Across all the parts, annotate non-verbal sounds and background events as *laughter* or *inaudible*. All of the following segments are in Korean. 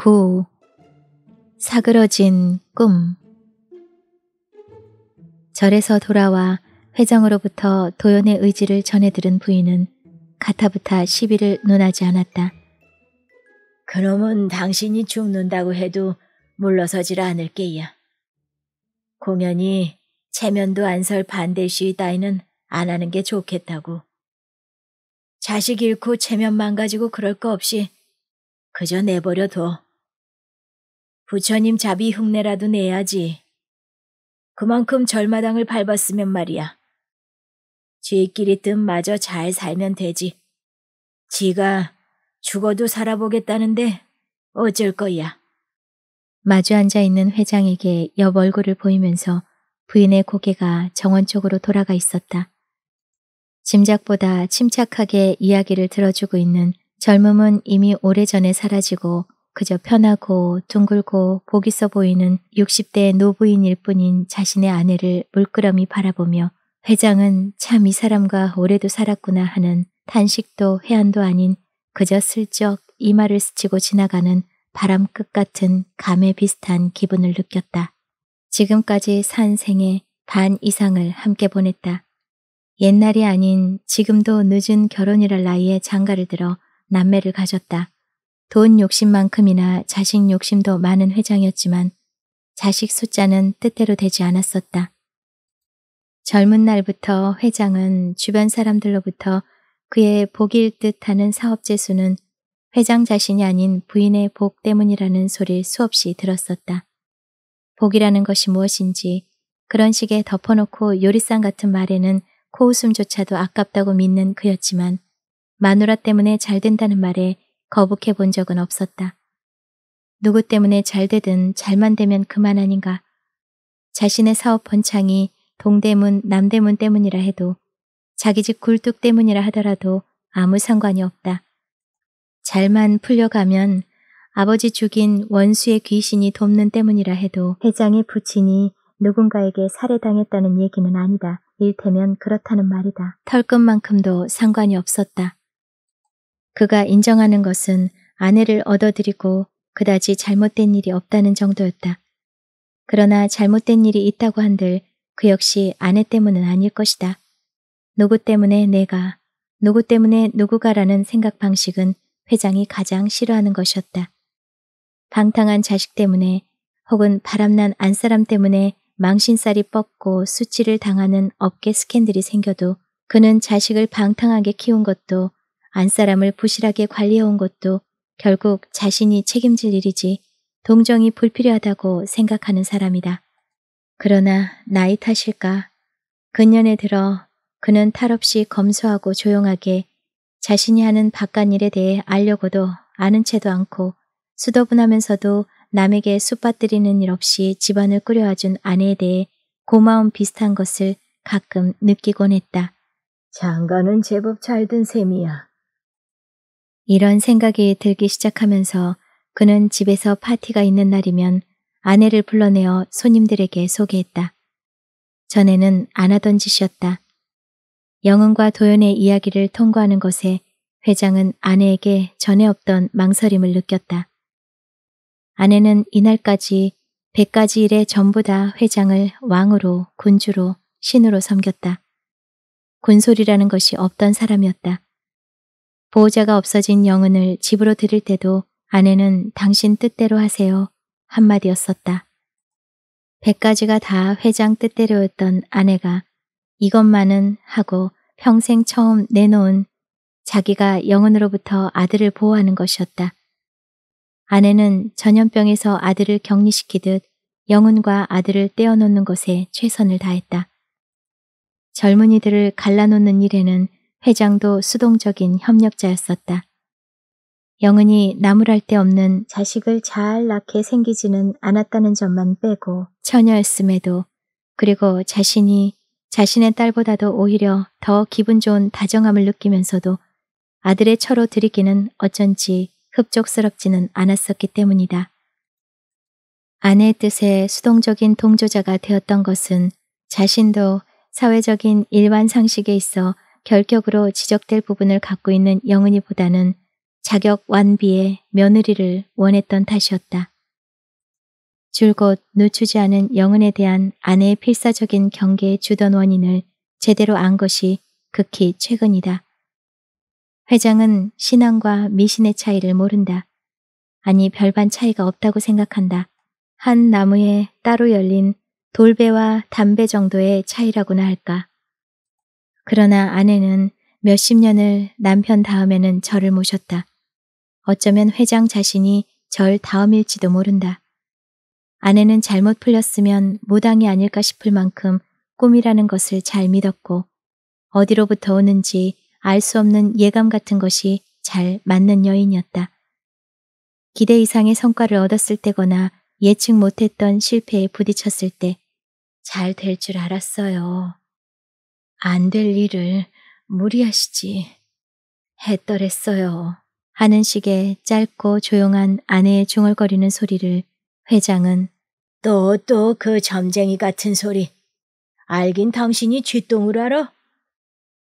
9. 사그러진 꿈 절에서 돌아와 회장으로부터 도연의 의지를 전해 들은 부인은 가타부타 시비를 논하지 않았다. 그놈은 당신이 죽는다고 해도 물러서질 않을 게야. 공연이 체면도 안설 반대 시위 따위는 안 하는 게 좋겠다고. 자식 잃고 체면 망가지고 그럴 거 없이 그저 내버려 둬. 부처님 자비 흉내라도 내야지. 그만큼 절마당을 밟았으면 말이야. 지끼리 뜸 마저 잘 살면 되지. 지가 죽어도 살아보겠다는데 어쩔 거야. 마주 앉아 있는 회장에게 옆 얼굴을 보이면서 부인의 고개가 정원 쪽으로 돌아가 있었다. 짐작보다 침착하게 이야기를 들어주고 있는 젊음은 이미 오래전에 사라지고 그저 편하고 둥글고 복 있어 보이는 60대 노부인일 뿐인 자신의 아내를 물끄러미 바라보며 회장은 참 이 사람과 오래도 살았구나 하는 탄식도 회한도 아닌 그저 슬쩍 이마를 스치고 지나가는 바람끝 같은 감에 비슷한 기분을 느꼈다. 지금까지 산 생의 반 이상을 함께 보냈다. 옛날이 아닌 지금도 늦은 결혼이랄 나이에 장가를 들어 남매를 가졌다. 돈 욕심만큼이나 자식 욕심도 많은 회장이었지만 자식 숫자는 뜻대로 되지 않았었다. 젊은 날부터 회장은 주변 사람들로부터 그의 복일 듯하는 사업재 수는 회장 자신이 아닌 부인의 복 때문이라는 소리를 수없이 들었었다. 복이라는 것이 무엇인지 그런 식의 덮어놓고 요리상 같은 말에는 코웃음조차도 아깝다고 믿는 그였지만 마누라 때문에 잘 된다는 말에 거북해 본 적은 없었다. 누구 때문에 잘 되든 잘만 되면 그만 아닌가. 자신의 사업 번창이 동대문, 남대문 때문이라 해도 자기 집 굴뚝 때문이라 하더라도 아무 상관이 없다. 잘만 풀려가면 아버지 죽인 원수의 귀신이 돕는 때문이라 해도 회장의 부친이 누군가에게 살해당했다는 얘기는 아니다. 일테면 그렇다는 말이다. 털끝만큼도 상관이 없었다. 그가 인정하는 것은 아내를 얻어들이고 그다지 잘못된 일이 없다는 정도였다. 그러나 잘못된 일이 있다고 한들 그 역시 아내 때문은 아닐 것이다. 누구 때문에 내가, 누구 때문에 누구가라는 생각 방식은 회장이 가장 싫어하는 것이었다. 방탕한 자식 때문에 혹은 바람난 안사람 때문에 망신살이 뻗고 수치를 당하는 업계 스캔들이 생겨도 그는 자식을 방탕하게 키운 것도 안사람을 부실하게 관리해온 것도 결국 자신이 책임질 일이지 동정이 불필요하다고 생각하는 사람이다. 그러나 나이 탓일까? 근년에 들어 그는 탈 없이 검소하고 조용하게 자신이 하는 바깥일에 대해 알려고도 아는 채도 않고 수더분하면서도 남에게 숯밭들이는 일 없이 집안을 꾸려와준 아내에 대해 고마움 비슷한 것을 가끔 느끼곤 했다. 장가는 제법 잘 든 셈이야. 이런 생각이 들기 시작하면서 그는 집에서 파티가 있는 날이면 아내를 불러내어 손님들에게 소개했다. 전에는 안 하던 짓이었다. 영은과 도연의 이야기를 통과하는 것에 회장은 아내에게 전에 없던 망설임을 느꼈다. 아내는 이날까지 100가지 일의 전부 다 회장을 왕으로, 군주로, 신으로 섬겼다. 군소리라는 것이 없던 사람이었다. 보호자가 없어진 영은을 집으로 들일 때도 아내는 당신 뜻대로 하세요. 한마디였었다. 100가지가 다 회장 뜻대로였던 아내가 이것만은 하고 평생 처음 내놓은 자기가 영은으로부터 아들을 보호하는 것이었다. 아내는 전염병에서 아들을 격리시키듯 영은과 아들을 떼어놓는 것에 최선을 다했다. 젊은이들을 갈라놓는 일에는 회장도 수동적인 협력자였었다. 영은이 나무랄 데 없는 자식을 잘 낳게 생기지는 않았다는 점만 빼고 처녀였음에도 그리고 자신이 자신의 딸보다도 오히려 더 기분 좋은 다정함을 느끼면서도 아들의 처로 들이기는 어쩐지 흡족스럽지는 않았었기 때문이다. 아내의 뜻에 수동적인 동조자가 되었던 것은 자신도 사회적인 일반 상식에 있어 결격으로 지적될 부분을 갖고 있는 영은이보다는 자격 완비의 며느리를 원했던 탓이었다. 줄곧 늦추지 않은 영은에 대한 아내의 필사적인 경계에 주던 원인을 제대로 안 것이 극히 최근이다. 회장은 신앙과 미신의 차이를 모른다. 아니 별반 차이가 없다고 생각한다. 한 나무에 따로 열린 돌배와 담배 정도의 차이라고나 할까. 그러나 아내는 몇십 년을 남편 다음에는 저를 모셨다. 어쩌면 회장 자신이 절 다음일지도 모른다. 아내는 잘못 풀렸으면 무당이 아닐까 싶을 만큼 꿈이라는 것을 잘 믿었고 어디로부터 오는지 알 수 없는 예감 같은 것이 잘 맞는 여인이었다. 기대 이상의 성과를 얻었을 때거나 예측 못했던 실패에 부딪혔을 때 잘 될 줄 알았어요. 안될 일을 무리하시지 했더랬어요. 하는 식의 짧고 조용한 아내의 중얼거리는 소리를 회장은 또 또 그 점쟁이 같은 소리. 알긴 당신이 쥐똥을 알아?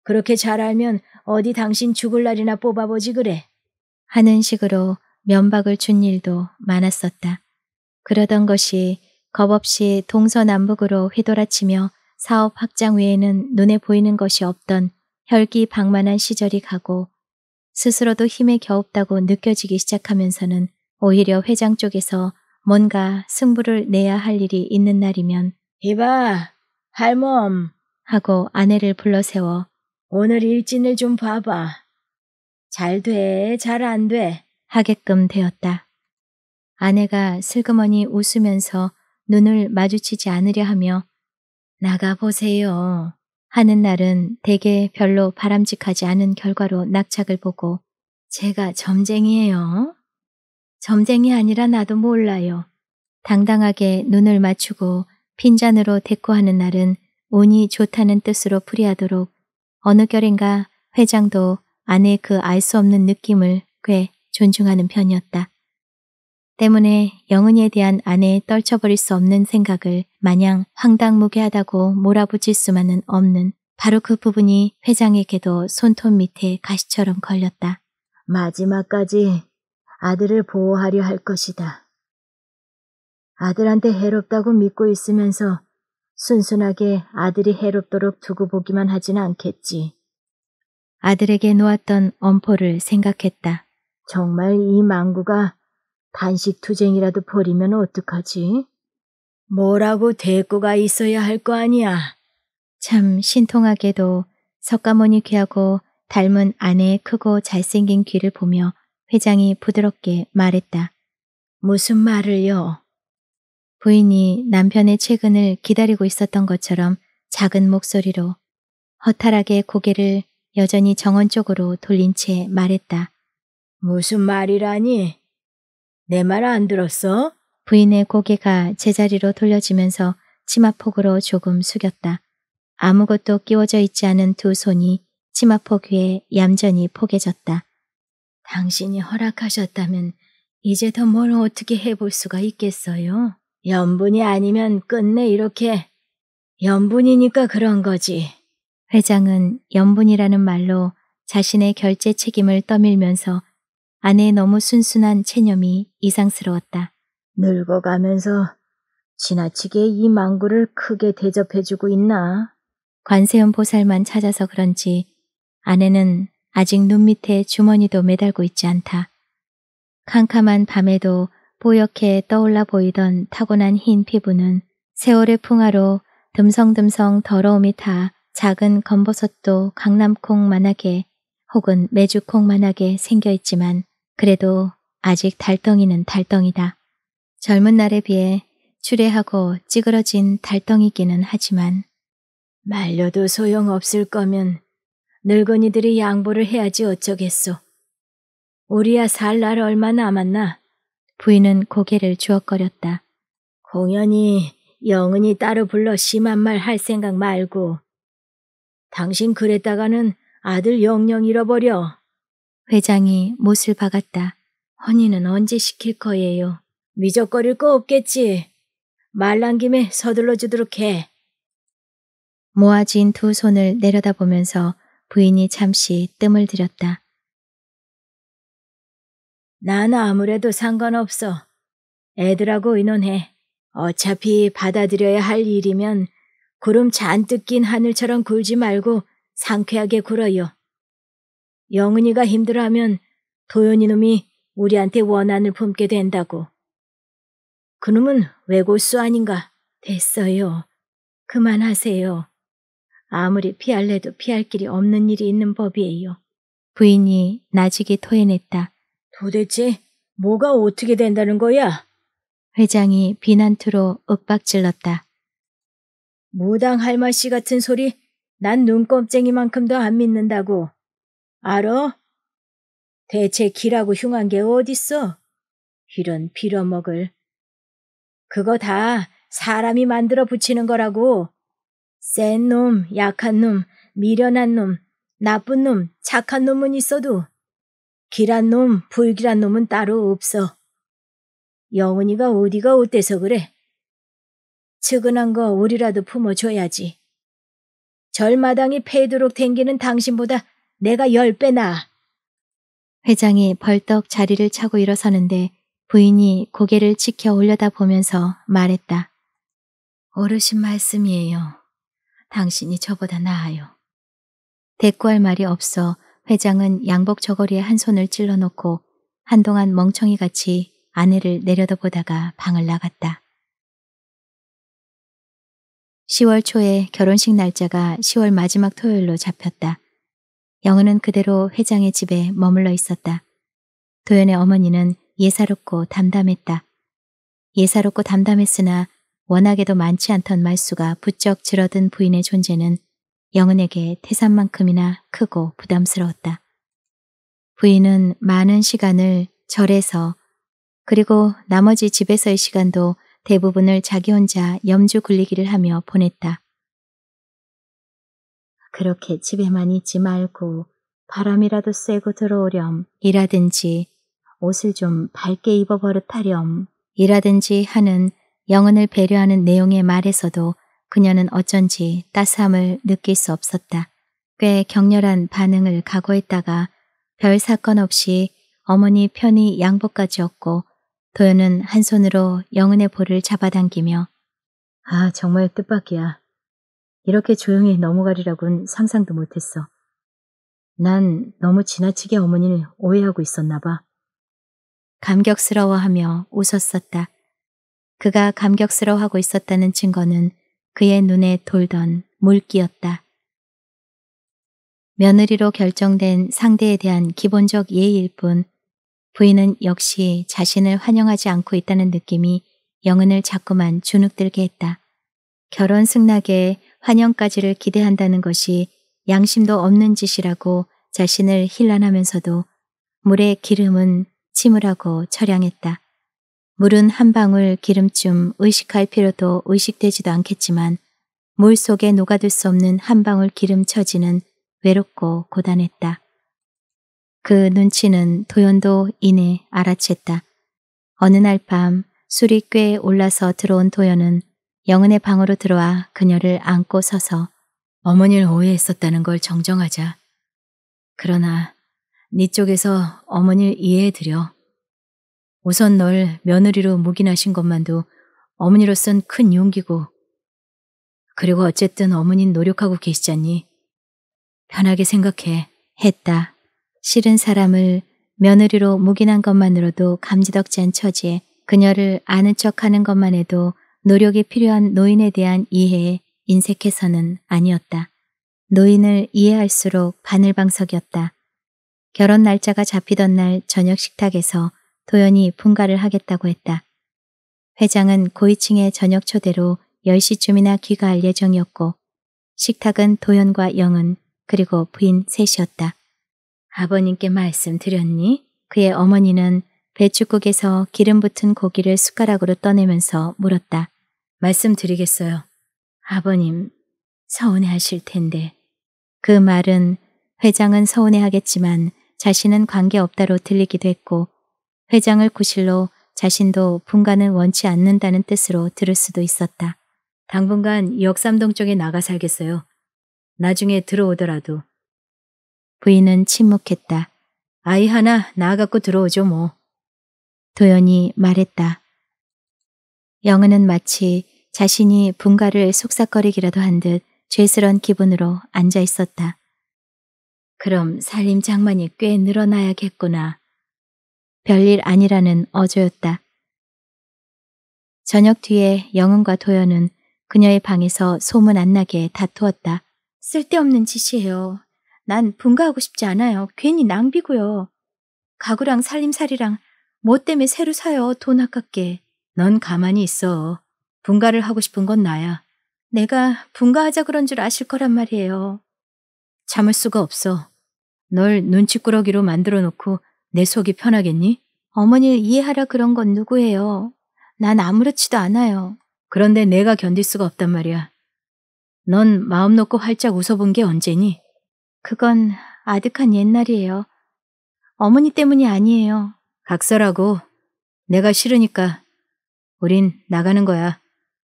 그렇게 잘 알면 어디 당신 죽을 날이나 뽑아보지 그래. 하는 식으로 면박을 준 일도 많았었다. 그러던 것이 겁없이 동서남북으로 휘돌아치며 사업 확장 외에는 눈에 보이는 것이 없던 혈기 방만한 시절이 가고 스스로도 힘에 겨웁다고 느껴지기 시작하면서는 오히려 회장 쪽에서 뭔가 승부를 내야 할 일이 있는 날이면 이봐 할멈 하고 아내를 불러세워 오늘 일진을 좀 봐봐. 잘 돼, 잘 안 돼. 하게끔 되었다. 아내가 슬그머니 웃으면서 눈을 마주치지 않으려 하며 나가보세요. 하는 날은 대개 별로 바람직하지 않은 결과로 낙착을 보고 제가 점쟁이에요? 점쟁이 아니라 나도 몰라요. 당당하게 눈을 맞추고 핀잔으로 대꾸하는 날은 운이 좋다는 뜻으로 풀이하도록 어느 결인가 회장도 아내 그 알 수 없는 느낌을 꽤 존중하는 편이었다. 때문에 영은이에 대한 아내의 떨쳐버릴 수 없는 생각을 마냥 황당무계하다고 몰아붙일 수만은 없는 바로 그 부분이 회장에게도 손톱 밑에 가시처럼 걸렸다. 마지막까지 아들을 보호하려 할 것이다. 아들한테 해롭다고 믿고 있으면서 순순하게 아들이 해롭도록 두고 보기만 하진 않겠지. 아들에게 놓았던 엄포를 생각했다. 정말 이 망구가 단식투쟁이라도 버리면 어떡하지? 뭐라고 대꾸가 있어야 할 거 아니야. 참 신통하게도 석가모니 귀하고 닮은 아내의 크고 잘생긴 귀를 보며 회장이 부드럽게 말했다. 무슨 말을요? 부인이 남편의 최근을 기다리고 있었던 것처럼 작은 목소리로 허탈하게 고개를 여전히 정원 쪽으로 돌린 채 말했다. 무슨 말이라니? 내 말 안 들었어? 부인의 고개가 제자리로 돌려지면서 치마폭으로 조금 숙였다. 아무것도 끼워져 있지 않은 두 손이 치마폭 위에 얌전히 포개졌다. 당신이 허락하셨다면 이제 더 뭘 어떻게 해볼 수가 있겠어요? 연분이 아니면 끝내 이렇게 연분이니까 그런 거지. 회장은 연분이라는 말로 자신의 결제 책임을 떠밀면서 아내의 너무 순순한 체념이 이상스러웠다. 늙어가면서 지나치게 이 망구를 크게 대접해주고 있나? 관세음 보살만 찾아서 그런지 아내는 아직 눈 밑에 주머니도 매달고 있지 않다. 캄캄한 밤에도 뽀얗게 떠올라 보이던 타고난 흰 피부는 세월의 풍화로 듬성듬성 더러움이 타 작은 검버섯도 강남콩만하게 혹은 메주콩만하게 생겨있지만 그래도 아직 달덩이는 달덩이다. 젊은 날에 비해 추레하고 찌그러진 달덩이기는 하지만 말려도 소용없을 거면 늙은이들이 양보를 해야지 어쩌겠소. 우리야 살 날 얼마 남았나? 부인은 고개를 주걱거렸다. 공연히 영은이 따로 불러 심한 말 할 생각 말고 당신 그랬다가는 아들 영영 잃어버려. 회장이 못을 박았다. 허니는 언제 시킬 거예요? 미적거릴 거 없겠지. 말란 김에 서둘러 주도록 해. 모아진 두 손을 내려다보면서 부인이 잠시 뜸을 들였다. 나는 아무래도 상관없어. 애들하고 의논해. 어차피 받아들여야 할 일이면 구름 잔뜩 낀 하늘처럼 굴지 말고 상쾌하게 굴어요. 영은이가 힘들어하면 도연이 놈이 우리한테 원한을 품게 된다고. 그놈은 외골수 아닌가? 됐어요. 그만하세요. 아무리 피할래도 피할 길이 없는 일이 있는 법이에요. 부인이 나직에 토해냈다. 도대체 뭐가 어떻게 된다는 거야? 회장이 비난투로 윽박질렀다. 무당 할마씨 같은 소리 난 눈꼽쟁이만큼도 안 믿는다고. 알어? 대체 기라고 흉한 게 어딨어? 이런 빌어먹을. 그거 다 사람이 만들어 붙이는 거라고. 센 놈, 약한 놈, 미련한 놈, 나쁜 놈, 착한 놈은 있어도 길한 놈, 불길한 놈은 따로 없어. 영은이가 어디가 어때서 그래? 측은한 거 우리라도 품어줘야지. 절마당이 패도록 댕기는 당신보다 내가 열 배나 회장이 벌떡 자리를 차고 일어서는데 부인이 고개를 치켜 올려다보면서 말했다. 어르신 말씀이에요. 당신이 저보다 나아요. 대꾸할 말이 없어 회장은 양복 저고리에 한 손을 찔러놓고 한동안 멍청이같이 아내를 내려다보다가 방을 나갔다. 10월 초에 결혼식 날짜가 10월 마지막 토요일로 잡혔다. 영은은 그대로 회장의 집에 머물러 있었다. 도연의 어머니는 예사롭고 담담했다. 예사롭고 담담했으나 워낙에도 많지 않던 말수가 부쩍 줄어든 부인의 존재는 영은에게 태산만큼이나 크고 부담스러웠다. 부인은 많은 시간을 절에서 그리고 나머지 집에서의 시간도 대부분을 자기 혼자 염주 굴리기를 하며 보냈다. 그렇게 집에만 있지 말고 바람이라도 쐬고 들어오렴 이라든지 옷을 좀 밝게 입어버릇하렴. 이라든지 하는 영혼을 배려하는 내용의 말에서도 그녀는 어쩐지 따스함을 느낄 수 없었다. 꽤 격렬한 반응을 각오했다가 별 사건 없이 어머니 편히 양복까지 얻고 도현은한 손으로 영은의 볼을 잡아당기며 아 정말 뜻밖이야. 이렇게 조용히 넘어가리라곤 상상도 못했어. 난 너무 지나치게 어머니를 오해하고 있었나 봐. 감격스러워하며 웃었었다. 그가 감격스러워하고 있었다는 증거는 그의 눈에 돌던 물기였다. 며느리로 결정된 상대에 대한 기본적 예의일 뿐 부인은 역시 자신을 환영하지 않고 있다는 느낌이 영은을 자꾸만 주눅들게 했다. 결혼 승낙에 환영까지를 기대한다는 것이 양심도 없는 짓이라고 자신을 힐난하면서도 물에 기름은 침을하고 처량했다. 물은 한 방울 기름쯤 의식할 필요도 의식되지도 않겠지만 물 속에 녹아들 수 없는 한 방울 기름 처지는 외롭고 고단했다. 그 눈치는 도연도 이내 알아챘다. 어느 날 밤 술이 꽤 올라서 들어온 도연은 영은의 방으로 들어와 그녀를 안고 서서 어머니를 오해했었다는 걸 정정하자. 그러나 네 쪽에서 어머니를 이해해드려. 우선 널 며느리로 묵인하신 것만도 어머니로선 큰 용기고 그리고 어쨌든 어머니 노력하고 계시잖니. 편하게 생각해. 했다. 싫은 사람을 며느리로 묵인한 것만으로도 감지덕지 한 처지에 그녀를 아는 척하는 것만 해도 노력이 필요한 노인에 대한 이해에 인색해서는 아니었다. 노인을 이해할수록 바늘방석이었다. 결혼 날짜가 잡히던 날 저녁 식탁에서 도연이 분가를 하겠다고 했다. 회장은 고위층의 저녁 초대로 10시쯤이나 귀가할 예정이었고 식탁은 도연과 영은 그리고 부인 셋이었다. 아버님께 말씀드렸니? 그의 어머니는 배추국에서 기름 붙은 고기를 숟가락으로 떠내면서 물었다. 말씀드리겠어요. 아버님, 서운해하실 텐데. 그 말은 회장은 서운해하겠지만 자신은 관계없다로 들리기도 했고 회장을 구실로 자신도 분가는 원치 않는다는 뜻으로 들을 수도 있었다. 당분간 역삼동 쪽에 나가 살겠어요. 나중에 들어오더라도. 부인은 침묵했다. 아이 하나 나아갖고 들어오죠 뭐. 도연이 말했다. 영은은 마치 자신이 분가를 속삭거리기라도 한 듯 죄스런 기분으로 앉아 있었다. 그럼 살림 장만이 꽤 늘어나야겠구나. 별일 아니라는 어조였다. 저녁 뒤에 영은과 도현은 그녀의 방에서 소문 안 나게 다투었다. 쓸데없는 짓이에요. 난 분가하고 싶지 않아요. 괜히 낭비고요. 가구랑 살림살이랑 뭐 때문에 새로 사요. 돈 아깝게. 넌 가만히 있어. 분가를 하고 싶은 건 나야. 내가 분가하자 그런 줄 아실 거란 말이에요. 참을 수가 없어. 널 눈치꾸러기로 만들어 놓고 내 속이 편하겠니? 어머니 이해하라 그런 건 누구예요? 난 아무렇지도 않아요. 그런데 내가 견딜 수가 없단 말이야. 넌 마음 놓고 활짝 웃어본 게 언제니? 그건 아득한 옛날이에요. 어머니 때문이 아니에요. 각설하고 내가 싫으니까 우린 나가는 거야.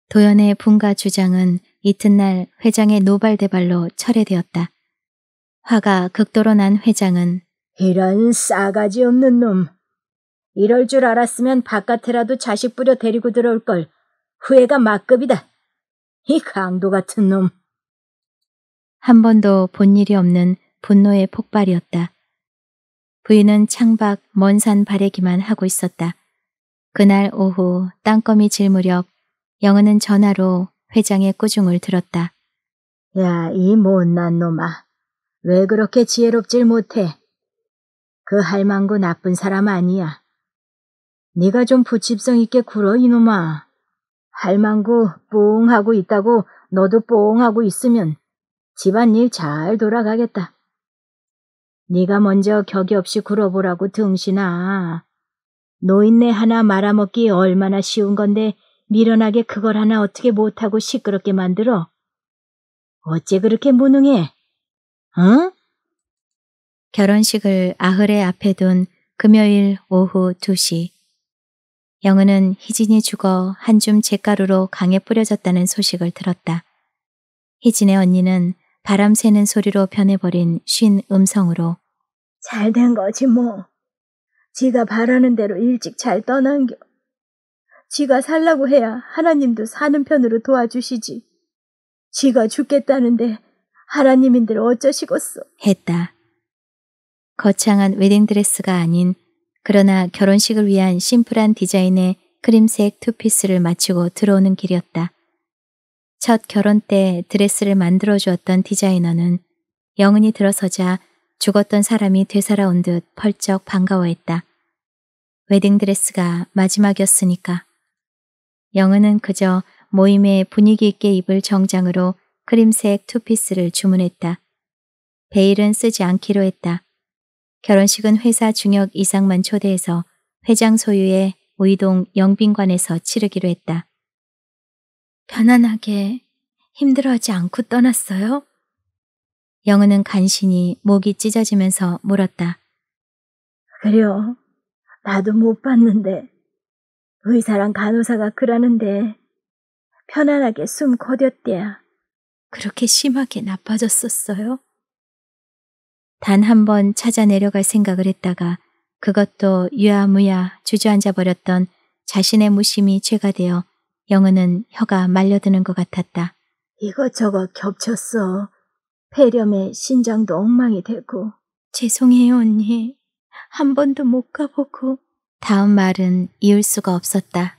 도연의 분가 주장은 이튿날 회장의 노발대발로 철회되었다. 화가 극도로 난 회장은 이런 싸가지 없는 놈. 이럴 줄 알았으면 바깥에라도 자식 부려 데리고 들어올 걸. 후회가 막급이다. 이 강도 같은 놈. 한 번도 본 일이 없는 분노의 폭발이었다. 부인은 창밖 먼 산 바래기만 하고 있었다. 그날 오후 땅거미 질 무렵 영은은 전화로 회장의 꾸중을 들었다. 야, 이 못난 놈아. 왜 그렇게 지혜롭질 못해? 그 할망구 나쁜 사람 아니야. 네가 좀 부집성 있게 굴어 이놈아. 할망구 뽕 하고 있다고 너도 뽕 하고 있으면 집안일 잘 돌아가겠다. 네가 먼저 격이 없이 굴어보라고 등신아. 노인네 하나 말아먹기 얼마나 쉬운 건데 미련하게 그걸 하나 어떻게 못하고 시끄럽게 만들어? 어째 그렇게 무능해? 어? 결혼식을 아흘의 앞에 둔 금요일 오후 2시 영은은 희진이 죽어 한줌 잿가루로 강에 뿌려졌다는 소식을 들었다. 희진의 언니는 바람 새는 소리로 변해버린 쉰 음성으로 잘 된 거지 뭐. 지가 바라는 대로 일찍 잘 떠난 겨. 지가 살라고 해야 하나님도 사는 편으로 도와주시지. 지가 죽겠다는데 하나님인들 어쩌시겠소? 했다. 거창한 웨딩드레스가 아닌 그러나 결혼식을 위한 심플한 디자인의 크림색 투피스를 마치고 들어오는 길이었다. 첫 결혼 때 드레스를 만들어 주었던 디자이너는 영은이 들어서자 죽었던 사람이 되살아온 듯 펄쩍 반가워했다. 웨딩드레스가 마지막이었으니까. 영은은 그저 모임의 분위기 있게 입을 정장으로 크림색 투피스를 주문했다. 베일은 쓰지 않기로 했다. 결혼식은 회사 중역 이상만 초대해서 회장 소유의 우이동 영빈관에서 치르기로 했다. 편안하게 힘들어하지 않고 떠났어요? 영은은 간신히 목이 찢어지면서 물었다. 그래요. 나도 못 봤는데. 의사랑 간호사가 그러는데 편안하게 숨거뎠대야 그렇게 심하게 나빠졌었어요? 단 한 번 찾아 내려갈 생각을 했다가 그것도 유야무야 주저앉아 버렸던 자신의 무심이 죄가 되어 영은은 혀가 말려드는 것 같았다. 이것저것 겹쳤어. 폐렴에 신장도 엉망이 되고. 죄송해요, 언니. 한 번도 못 가보고. 다음 말은 이을 수가 없었다.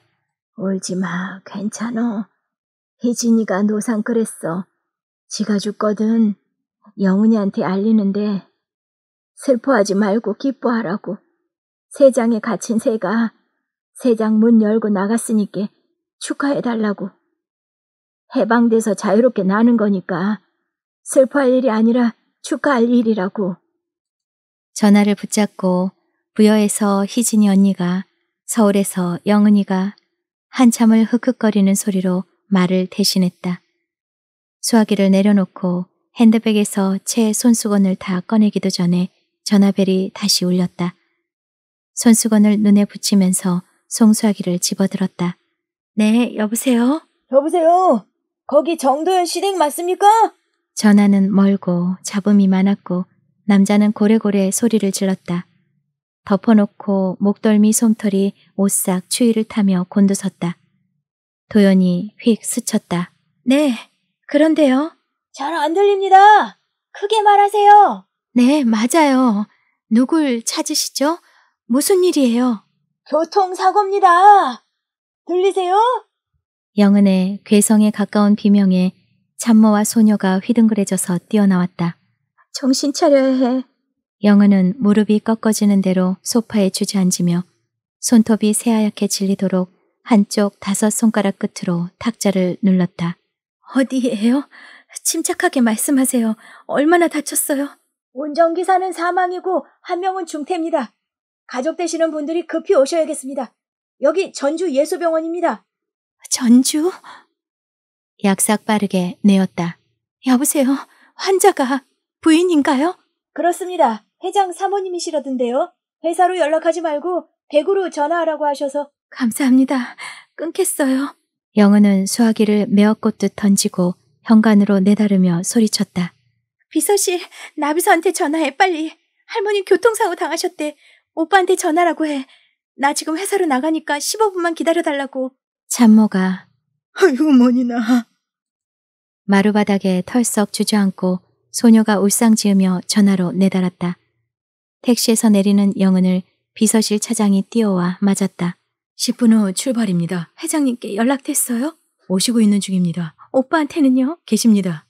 울지 마, 괜찮어. 희진이가 노상 그랬어. 지가 죽거든 영은이한테 알리는데 슬퍼하지 말고 기뻐하라고. 새장에 갇힌 새가 새장 문 열고 나갔으니까 축하해달라고. 해방돼서 자유롭게 나는 거니까 슬퍼할 일이 아니라 축하할 일이라고. 전화를 붙잡고 부여에서 희진이 언니가 서울에서 영은이가 한참을 흑흑거리는 소리로 말을 대신했다. 수화기를 내려놓고 핸드백에서 채 손수건을 다 꺼내기도 전에 전화벨이 다시 울렸다. 손수건을 눈에 붙이면서 송수화기를 집어들었다. 네, 여보세요? 여보세요? 거기 정도현 시댁 맞습니까? 전화는 멀고 잡음이 많았고 남자는 고래고래 소리를 질렀다. 덮어놓고 목덜미 솜털이 오싹 추위를 타며 곤두섰다. 도연이 휙 스쳤다. 네, 그런데요? 잘 안 들립니다. 크게 말하세요. 네, 맞아요. 누굴 찾으시죠? 무슨 일이에요? 교통사고입니다. 들리세요? 영은의 괴성에 가까운 비명에 참모와 소녀가 휘둥그레져서 뛰어나왔다. 정신 차려야 해. 영은은 무릎이 꺾어지는 대로 소파에 주저앉으며 손톱이 새하얗게 질리도록 한쪽 다섯 손가락 끝으로 탁자를 눌렀다. 어디에요? 침착하게 말씀하세요. 얼마나 다쳤어요? 운전기사는 사망이고 한 명은 중태입니다. 가족 되시는 분들이 급히 오셔야겠습니다. 여기 전주 예수병원입니다. 전주? 약삭 빠르게 내었다. 여보세요? 환자가 부인인가요? 그렇습니다. 회장 사모님이시라던데요. 회사로 연락하지 말고 대으로 전화하라고 하셔서. 감사합니다. 끊겠어요. 영은은 수화기를 메어꽂듯 던지고 현관으로 내다르며 소리쳤다. 비서실 나비서한테 전화해, 빨리. 할머니 교통사고 당하셨대. 오빠한테 전화라고 해. 나 지금 회사로 나가니까 15분만 기다려달라고. 참모가 아이고 뭐니나. 마루바닥에 털썩 주저앉고 소녀가 울상지으며 전화로 내달았다. 택시에서 내리는 영은을 비서실 차장이 뛰어와 맞았다. 10분 후 출발입니다. 회장님께 연락됐어요? 오시고 있는 중입니다. 오빠한테는요? 계십니다.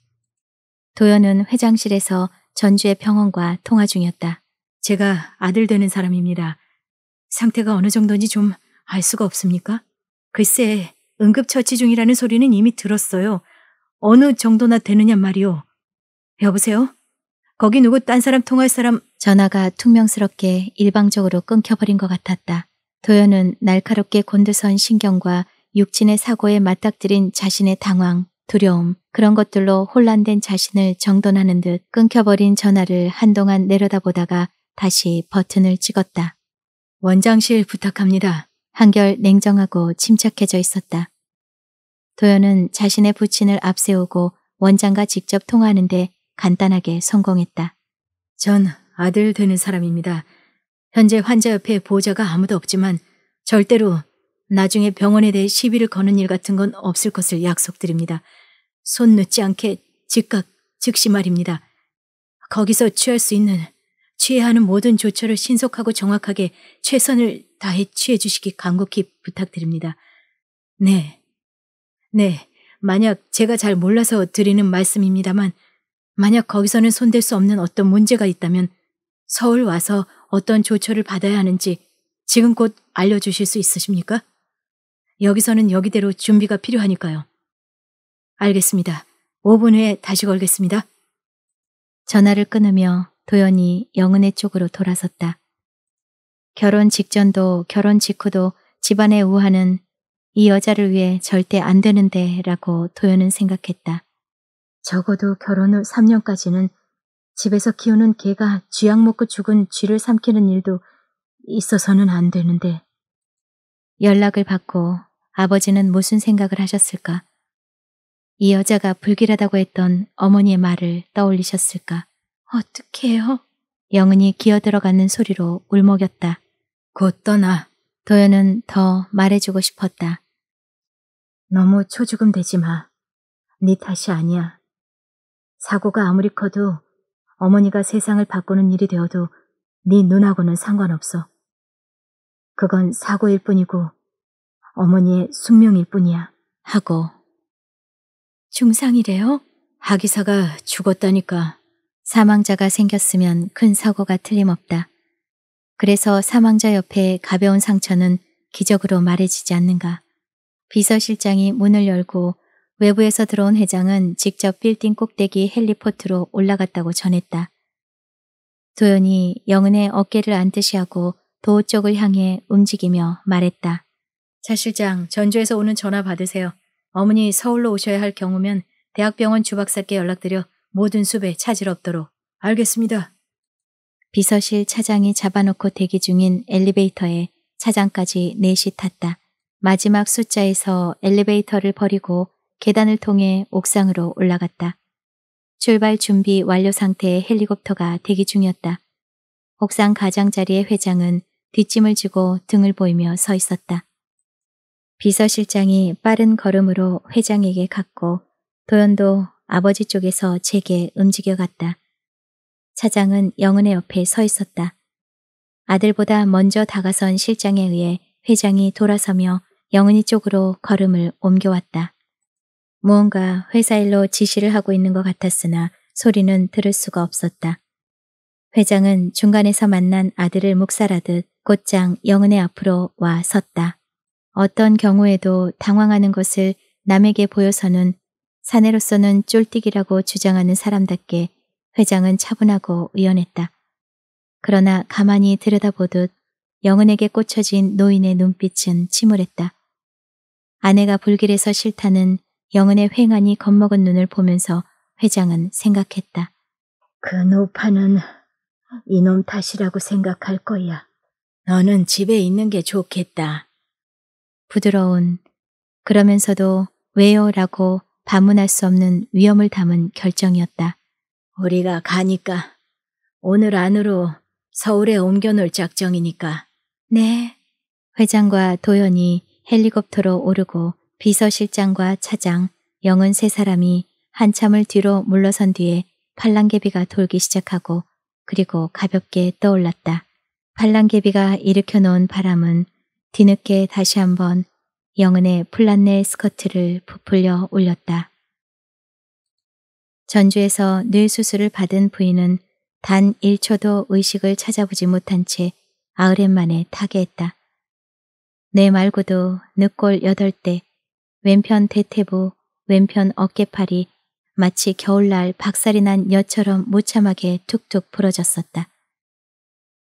도연은 회장실에서 전주의 병원과 통화 중이었다. 제가 아들 되는 사람입니다. 상태가 어느 정도인지 좀 알 수가 없습니까? 글쎄, 응급처치 중이라는 소리는 이미 들었어요. 어느 정도나 되느냐 말이요. 여보세요? 거기 누구 딴 사람 통화할 사람 전화가 퉁명스럽게 일방적으로 끊겨버린 것 같았다. 도연은 날카롭게 곤두선 신경과 육친의 사고에 맞닥뜨린 자신의 당황, 두려움, 그런 것들로 혼란된 자신을 정돈하는 듯 끊겨버린 전화를 한동안 내려다보다가 다시 버튼을 찍었다. 원장실 부탁합니다. 한결 냉정하고 침착해져 있었다. 도연은 자신의 부친을 앞세우고 원장과 직접 통화하는데 간단하게 성공했다. 전 아들 되는 사람입니다. 현재 환자 옆에 보호자가 아무도 없지만 절대로 나중에 병원에 대해 시비를 거는 일 같은 건 없을 것을 약속드립니다. 손 놓지 않게 즉각 즉시 말입니다. 거기서 취할 수 있는 취해야 하는 모든 조처를 신속하고 정확하게 최선을 다해 취해 주시기 간곡히 부탁드립니다. 네. 네. 만약 제가 잘 몰라서 드리는 말씀입니다만 만약 거기서는 손댈 수 없는 어떤 문제가 있다면 서울 와서 어떤 조처를 받아야 하는지 지금 곧 알려주실 수 있으십니까? 여기서는 여기대로 준비가 필요하니까요. 알겠습니다. 5분 후에 다시 걸겠습니다. 전화를 끊으며 도연이 영은의 쪽으로 돌아섰다. 결혼 직전도 결혼 직후도 집안의 우한은이 여자를 위해 절대 안 되는데 라고 도연은 생각했다. 적어도 결혼 후 3년까지는 집에서 키우는 개가 쥐약 먹고 죽은 쥐를 삼키는 일도 있어서는 안 되는데. 연락을 받고 아버지는 무슨 생각을 하셨을까? 이 여자가 불길하다고 했던 어머니의 말을 떠올리셨을까? 어떡해요? 영은이 기어들어가는 소리로 울먹였다. 곧 떠나. 도현은더 말해주고 싶었다. 너무 초죽음 되지 마. 네 탓이 아니야. 사고가 아무리 커도 어머니가 세상을 바꾸는 일이 되어도 네 눈하고는 상관없어. 그건 사고일 뿐이고 어머니의 숙명일 뿐이야. 하고 중상이래요? 하기사가 죽었다니까. 사망자가 생겼으면 큰 사고가 틀림없다. 그래서 사망자 옆에 가벼운 상처는 기적으로 말해지지 않는가. 비서실장이 문을 열고 외부에서 들어온 회장은 직접 빌딩 꼭대기 헬리포트로 올라갔다고 전했다. 도연이 영은의 어깨를 안듯이 하고 도호 쪽을 향해 움직이며 말했다. 차 실장, 전주에서 오는 전화 받으세요. 어머니 서울로 오셔야 할 경우면 대학병원 주박사께 연락드려 모든 숲에 차질 없도록. 알겠습니다. 비서실 차장이 잡아놓고 대기 중인 엘리베이터에 차장까지 넷이 탔다. 마지막 숫자에서 엘리베이터를 버리고 계단을 통해 옥상으로 올라갔다. 출발 준비 완료 상태의 헬리콥터가 대기 중이었다. 옥상 가장자리의 회장은 뒷짐을 지고 등을 보이며 서 있었다. 비서실장이 빠른 걸음으로 회장에게 갔고 도연도 아버지 쪽에서 제게 움직여갔다. 차장은 영은의 옆에 서 있었다. 아들보다 먼저 다가선 실장에 의해 회장이 돌아서며 영은이 쪽으로 걸음을 옮겨왔다. 무언가 회사일로 지시를 하고 있는 것 같았으나 소리는 들을 수가 없었다. 회장은 중간에서 만난 아들을 묵살하듯 곧장 영은의 앞으로 와 섰다. 어떤 경우에도 당황하는 것을 남에게 보여서는 사내로서는 쫄뛰기라고 주장하는 사람답게 회장은 차분하고 의연했다. 그러나 가만히 들여다보듯 영은에게 꽂혀진 노인의 눈빛은 침울했다. 아내가 불길에서 싫다는 영은의 횡하니 겁먹은 눈을 보면서 회장은 생각했다. 그 노파는 이놈 탓이라고 생각할 거야. 너는 집에 있는 게 좋겠다. 부드러운 그러면서도 왜요 라고 반문할 수 없는 위험을 담은 결정이었다. 우리가 가니까 오늘 안으로 서울에 옮겨놓을 작정이니까. 네. 회장과 도연이 헬리콥터로 오르고 비서실장과 차장, 영은 세 사람이 한참을 뒤로 물러선 뒤에 팔랑개비가 돌기 시작하고 그리고 가볍게 떠올랐다. 팔랑개비가 일으켜놓은 바람은 뒤늦게 다시 한번 영은의 플란넬 스커트를 부풀려 올렸다. 전주에서 뇌 수술을 받은 부인은 단 1초도 의식을 찾아보지 못한 채아흐렛만에 타계했다. 뇌 말고도 늑골 8대, 왼편 대퇴부, 왼편 어깨팔이 마치 겨울날 박살이 난 여처럼 무참하게 툭툭 부러졌었다.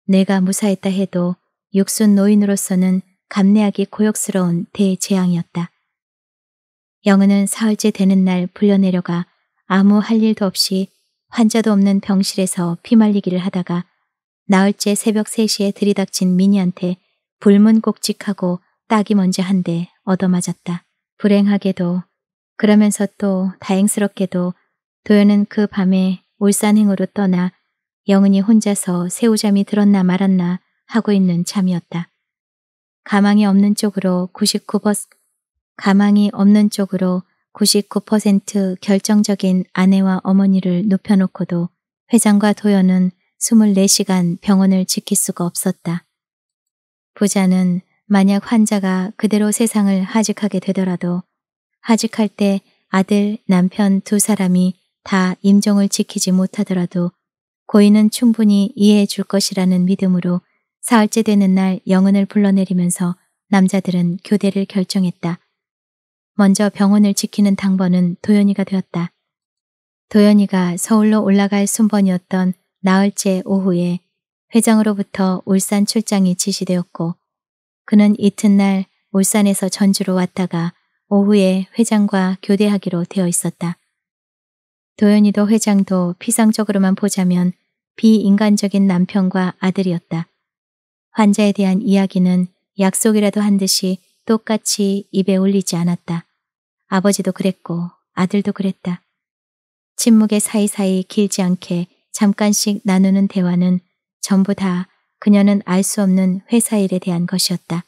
내가 무사했다 해도 육순 노인으로서는 감내하기 고역스러운 대재앙이었다. 영은은 사흘째 되는 날 불려내려가 아무 할 일도 없이 환자도 없는 병실에서 피말리기를 하다가 나흘째 새벽 3시에 들이닥친 미니한테 불문곡직하고 딱이 먼저한대 얻어맞았다. 불행하게도 그러면서 또 다행스럽게도 도연은그 밤에 울산행으로 떠나 영은이 혼자서 새우잠이 들었나 말았나 하고 있는 참이었다. 가망이 없는 쪽으로 99% 가망이 없는 쪽으로 99% 결정적인 아내와 어머니를 눕혀놓고도 회장과 도연은 24시간 병원을 지킬 수가 없었다. 부자는 만약 환자가 그대로 세상을 하직하게 되더라도 하직할 때 아들, 남편 두 사람이 다 임종을 지키지 못하더라도 고인은 충분히 이해해 줄 것이라는 믿음으로 사흘째 되는 날 영혼을 불러내리면서 남자들은 교대를 결정했다. 먼저 병원을 지키는 당번은 도연이가 되었다. 도연이가 서울로 올라갈 순번이었던 나흘째 오후에 회장으로부터 울산 출장이 지시되었고 그는 이튿날 울산에서 전주로 왔다가 오후에 회장과 교대하기로 되어 있었다. 도연이도 회장도 피상적으로만 보자면 비인간적인 남편과 아들이었다. 환자에 대한 이야기는 약속이라도 한 듯이 똑같이 입에 올리지 않았다. 아버지도 그랬고 아들도 그랬다. 침묵의 사이사이 길지 않게 잠깐씩 나누는 대화는 전부 다 그녀는 알 수 없는 회사 일에 대한 것이었다.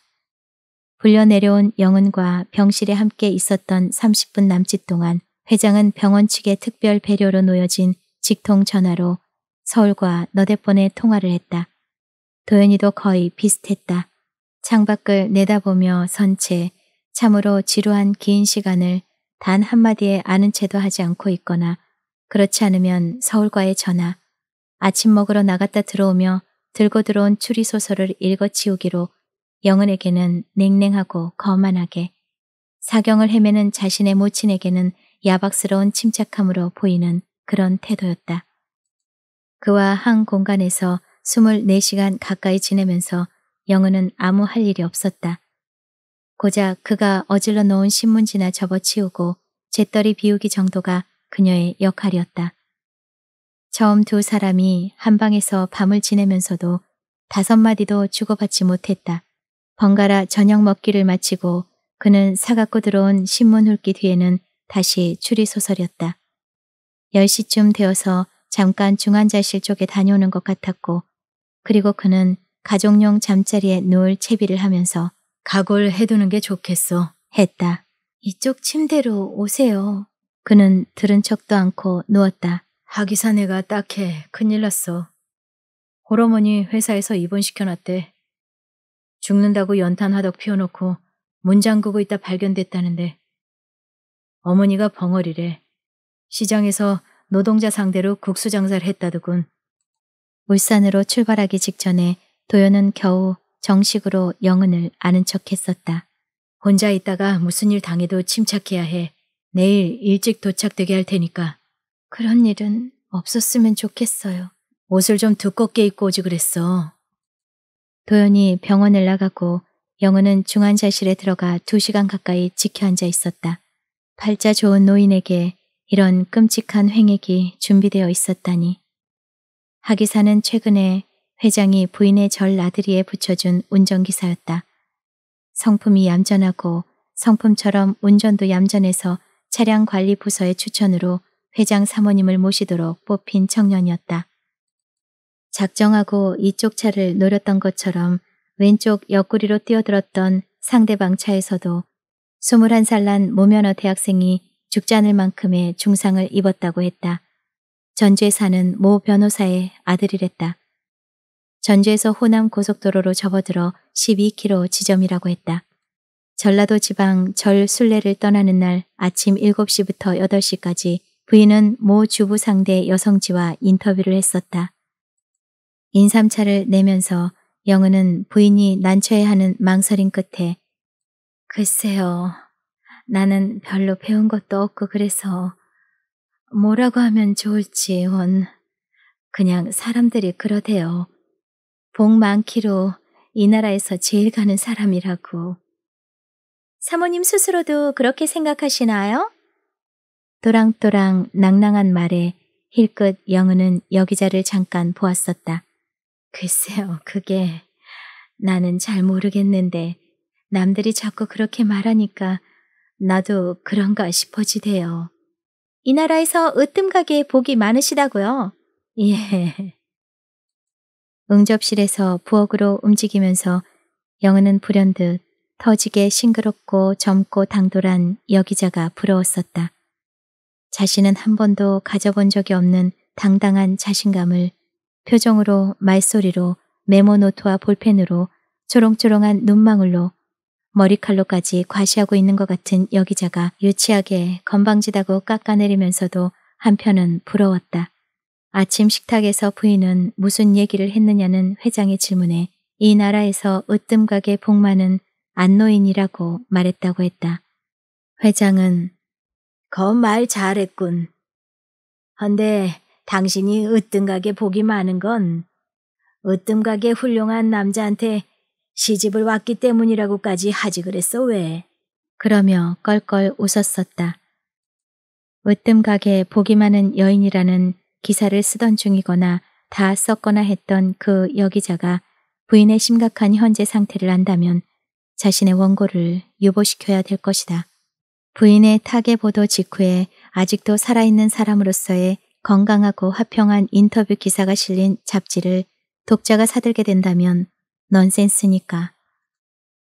불려 내려온 영은과 병실에 함께 있었던 30분 남짓 동안 회장은 병원 측의 특별 배려로 놓여진 직통 전화로 서울과 너댓번에 통화를 했다. 도연이도 거의 비슷했다. 창밖을 내다보며 선 채 참으로 지루한 긴 시간을 단 한마디에 아는 채도 하지 않고 있거나 그렇지 않으면 서울과의 전화, 아침 먹으러 나갔다 들어오며 들고 들어온 추리소설을 읽어치우기로 영은에게는 냉랭하고 거만하게 사경을 헤매는 자신의 모친에게는 야박스러운 침착함으로 보이는 그런 태도였다. 그와 한 공간에서 24시간 가까이 지내면서 영은은 아무 할 일이 없었다. 고작 그가 어질러 놓은 신문지나 접어치우고 재떨이 비우기 정도가 그녀의 역할이었다. 처음 두 사람이 한 방에서 밤을 지내면서도 다섯 마디도 주고받지 못했다. 번갈아 저녁 먹기를 마치고 그는 사갖고 들어온 신문 훑기 뒤에는 다시 추리소설이었다. 10시쯤 되어서 잠깐 중환자실 쪽에 다녀오는 것 같았고 그리고 그는 가족용 잠자리에 누울 채비를 하면서 각오를 해두는 게 좋겠어 했다. 이쪽 침대로 오세요. 그는 들은 척도 않고 누웠다. 하기사네가 딱해. 큰일 났어. 호러머니 회사에서 입원시켜놨대. 죽는다고 연탄 화덕 피워놓고 문 잠그고 있다 발견됐다는데 어머니가 벙어리래. 시장에서 노동자 상대로 국수 장사를 했다더군. 울산으로 출발하기 직전에 도연은 겨우 정식으로 영은을 아는 척했었다. 혼자 있다가 무슨 일 당해도 침착해야 해. 내일 일찍 도착되게 할 테니까. 그런 일은 없었으면 좋겠어요. 옷을 좀 두껍게 입고 오지 그랬어. 도연이 병원을 나가고 영우는 중환자실에 들어가 두시간 가까이 지켜앉아 있었다. 팔자 좋은 노인에게 이런 끔찍한 횡액이 준비되어 있었다니. 하기사는 최근에 회장이 부인의 절 아들이에 붙여준 운전기사였다. 성품이 얌전하고 성품처럼 운전도 얌전해서 차량관리부서의 추천으로 회장 사모님을 모시도록 뽑힌 청년이었다. 작정하고 이쪽 차를 노렸던 것처럼 왼쪽 옆구리로 뛰어들었던 상대방 차에서도 21살 난 모면허 대학생이 죽지 않을 만큼의 중상을 입었다고 했다. 전주에 사는 모 변호사의 아들이랬다. 전주에서 호남 고속도로로 접어들어 12km 지점이라고 했다. 전라도 지방 절 순례를 떠나는 날 아침 7시부터 8시까지 부인은 모 주부 상대 여성지와 인터뷰를 했었다. 인삼차를 내면서 영은은 부인이 난처해하는 망설임 끝에 글쎄요. 나는 별로 배운 것도 없고 그래서 뭐라고 하면 좋을지 원. 그냥 사람들이 그러대요. 복 많기로 이 나라에서 제일 가는 사람이라고. 사모님 스스로도 그렇게 생각하시나요? 또랑또랑 낭낭한 말에 힐끗 영은은 여기자를 잠깐 보았었다. 글쎄요, 그게 나는 잘 모르겠는데 남들이 자꾸 그렇게 말하니까 나도 그런가 싶어지대요. 이 나라에서 으뜸가게 복이 많으시다고요? 예. 응접실에서 부엌으로 움직이면서 영은은 불현듯 터지게 싱그럽고 젊고 당돌한 여기자가 부러웠었다. 자신은 한 번도 가져본 적이 없는 당당한 자신감을 표정으로 말소리로 메모노트와 볼펜으로 초롱초롱한 눈망울로 머리칼로까지 과시하고 있는 것 같은 여기자가 유치하게 건방지다고 깎아내리면서도 한편은 부러웠다. 아침 식탁에서 부인은 무슨 얘기를 했느냐는 회장의 질문에 이 나라에서 으뜸가게 복만은 안노인이라고 말했다고 했다. 회장은 거말 잘했군. 헌데 당신이 으뜸가게 복이 많은 건 으뜸가게 훌륭한 남자한테 시집을 왔기 때문이라고까지 하지 그랬어 왜? 그러며 껄껄 웃었었다. 으뜸가게 복이 많은 여인이라는 기사를 쓰던 중이거나 다 썼거나 했던 그 여기자가 부인의 심각한 현재 상태를 안다면 자신의 원고를 유보시켜야 될 것이다. 부인의 타계 보도 직후에 아직도 살아있는 사람으로서의 건강하고 화평한 인터뷰 기사가 실린 잡지를 독자가 사들게 된다면 넌센스니까.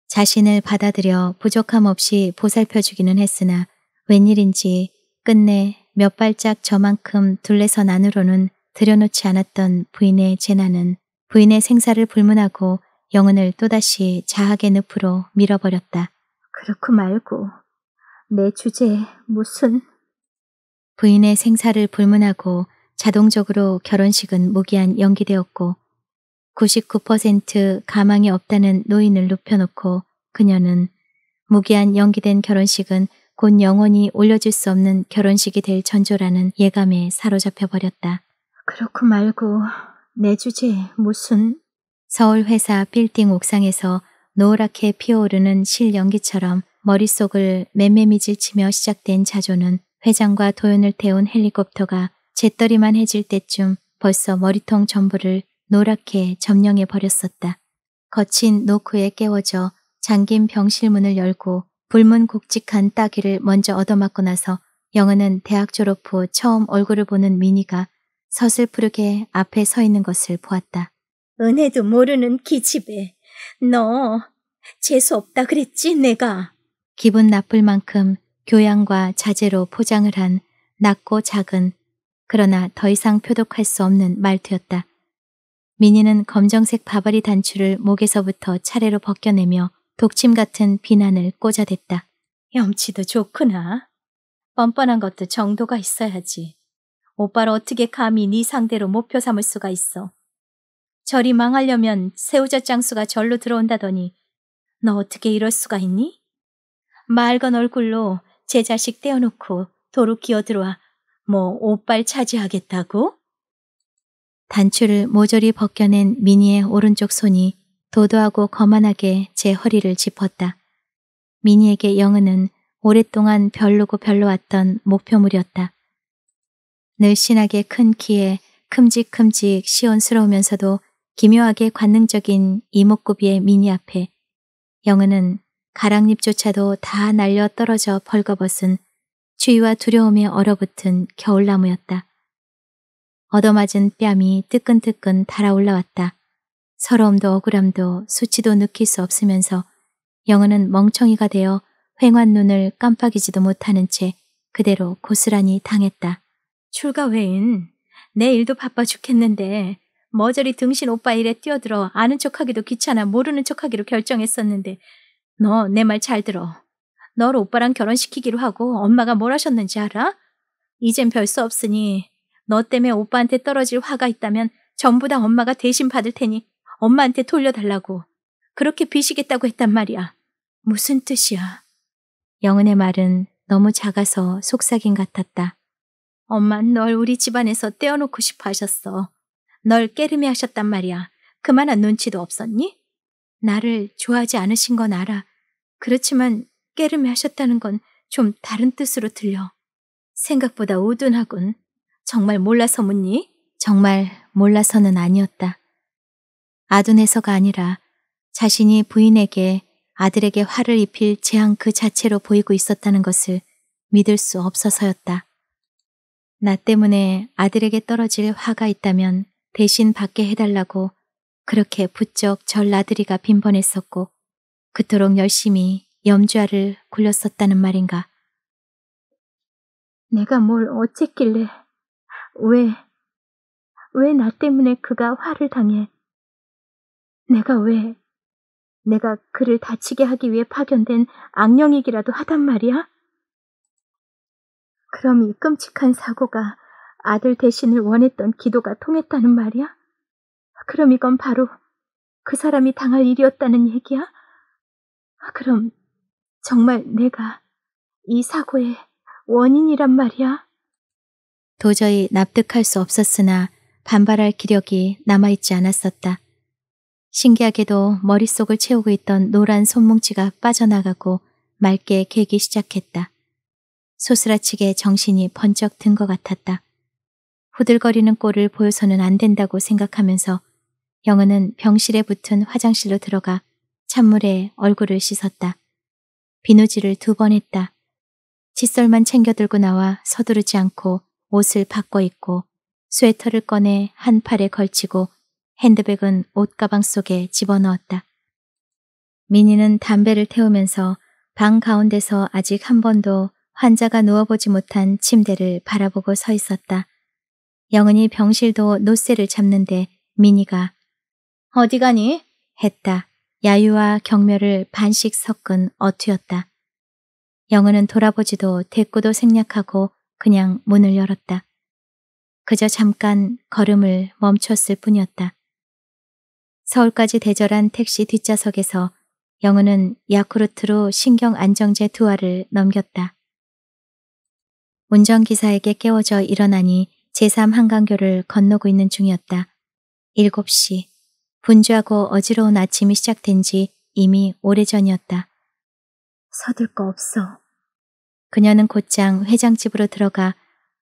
자신을 받아들여 부족함 없이 보살펴주기는 했으나 웬일인지 끝내 몇 발짝 저만큼 둘레선 안으로는 들여놓지 않았던 부인의 재난은 부인의 생사를 불문하고 영혼을 또다시 자하게 늪으로 밀어버렸다. 그렇고 말고 내 주제에 무슨... 부인의 생사를 불문하고 자동적으로 결혼식은 무기한 연기되었고 99% 가망이 없다는 노인을 눕혀놓고 그녀는 무기한 연기된 결혼식은 곧 영원히 올려줄 수 없는 결혼식이 될 전조라는 예감에 사로잡혀 버렸다. 그렇고 말고 내 주제에 무슨... 서울 회사 빌딩 옥상에서 노랗게 피어오르는 실연기처럼 머릿속을 맴매미 질치며 시작된 자조는 회장과 도연을 태운 헬리콥터가 재떨이만 해질 때쯤 벌써 머리통 전부를 노랗게 점령해 버렸었다. 거친 노크에 깨워져 잠긴 병실문을 열고 불문 곡직한 따귀를 먼저 얻어맞고 나서 영은은 대학 졸업 후 처음 얼굴을 보는 미니가 서슬푸르게 앞에 서 있는 것을 보았다. 은혜도 모르는 기집애. 너 재수없다 그랬지 내가. 기분 나쁠 만큼 교양과 자제로 포장을 한 낮고 작은 그러나 더 이상 표독할 수 없는 말투였다. 미니는 검정색 바바리 단추를 목에서부터 차례로 벗겨내며 독침 같은 비난을 꽂아댔다. 염치도 좋구나. 뻔뻔한 것도 정도가 있어야지. 오빠를 어떻게 감히 네 상대로 목표 삼을 수가 있어. 절이 망하려면 새우젓 장수가 절로 들어온다더니 너 어떻게 이럴 수가 있니? 맑은 얼굴로 제 자식 떼어놓고 도로 기어들어와 뭐 오빨 차지하겠다고? 단추를 모조리 벗겨낸 미니의 오른쪽 손이 도도하고 거만하게 제 허리를 짚었다. 미니에게 영은은 오랫동안 별로고 별로왔던 목표물이었다. 늘씬하게 큰 키에 큼직큼직 시원스러우면서도 기묘하게 관능적인 이목구비의 미니 앞에 영은은 가랑잎조차도 다 날려 떨어져 벌거벗은 추위와 두려움에 얼어붙은 겨울나무였다. 얻어맞은 뺨이 뜨끈뜨끈 달아올라왔다. 서러움도 억울함도 수치도 느낄 수 없으면서 영은은 멍청이가 되어 횡한 눈을 깜빡이지도 못하는 채 그대로 고스란히 당했다. 출가 외인, 내 일도 바빠 죽겠는데 머저리 등신 오빠 일에 뛰어들어 아는 척하기도 귀찮아 모르는 척하기로 결정했었는데 너내말잘 들어. 널 오빠랑 결혼시키기로 하고 엄마가 뭘 하셨는지 알아? 이젠 별 수 없으니 너 때문에 오빠한테 떨어질 화가 있다면 전부 다 엄마가 대신 받을 테니 엄마한테 돌려달라고. 그렇게 비시겠다고 했단 말이야. 무슨 뜻이야? 영은의 말은 너무 작아서 속삭임 같았다. 엄만 널 우리 집안에서 떼어놓고 싶어 하셨어. 널 깨름이 하셨단 말이야. 그만한 눈치도 없었니? 나를 좋아하지 않으신 건 알아. 그렇지만 깨름이 하셨다는 건 좀 다른 뜻으로 들려. 생각보다 우둔하군. 정말 몰라서 묻니? 정말 몰라서는 아니었다. 아둔해서가 아니라 자신이 부인에게 아들에게 화를 입힐 재앙 그 자체로 보이고 있었다는 것을 믿을 수 없어서였다. 나 때문에 아들에게 떨어질 화가 있다면 대신 받게 해달라고 그렇게 부쩍 절 나들이가 빈번했었고 그토록 열심히 염주알을 굴렸었다는 말인가. 내가 뭘 어쨌길래, 왜, 왜 나 때문에 그가 화를 당해? 내가 왜, 내가 그를 다치게 하기 위해 파견된 악령이기라도 하단 말이야? 그럼 이 끔찍한 사고가 아들 대신을 원했던 기도가 통했다는 말이야? 그럼 이건 바로 그 사람이 당할 일이었다는 얘기야? 아, 그럼 정말 내가 이 사고의 원인이란 말이야? 도저히 납득할 수 없었으나 반발할 기력이 남아있지 않았었다. 신기하게도 머릿속을 채우고 있던 노란 손뭉치가 빠져나가고 맑게 개기 시작했다. 소스라치게 정신이 번쩍 든 것 같았다. 후들거리는 꼴을 보여서는 안 된다고 생각하면서 영은은 병실에 붙은 화장실로 들어가 찬물에 얼굴을 씻었다. 비누질을 두 번 했다. 칫솔만 챙겨 들고 나와 서두르지 않고 옷을 바꿔 입고 스웨터를 꺼내 한 팔에 걸치고 핸드백은 옷가방 속에 집어넣었다. 미니는 담배를 태우면서 방 가운데서 아직 한 번도 환자가 누워보지 못한 침대를 바라보고 서 있었다. 영은이 병실도 노쇠를 잡는데 미니가 어디 가니? 했다. 야유와 경멸을 반씩 섞은 어투였다. 영은은 돌아보지도 대꾸도 생략하고 그냥 문을 열었다. 그저 잠깐 걸음을 멈췄을 뿐이었다. 서울까지 대절한 택시 뒷좌석에서 영은은 야쿠르트로 신경 안정제 두 알을 넘겼다. 운전기사에게 깨워져 일어나니 제3 한강교를 건너고 있는 중이었다. 7시. 분주하고 어지러운 아침이 시작된 지 이미 오래전이었다. 서둘 거 없어. 그녀는 곧장 회장집으로 들어가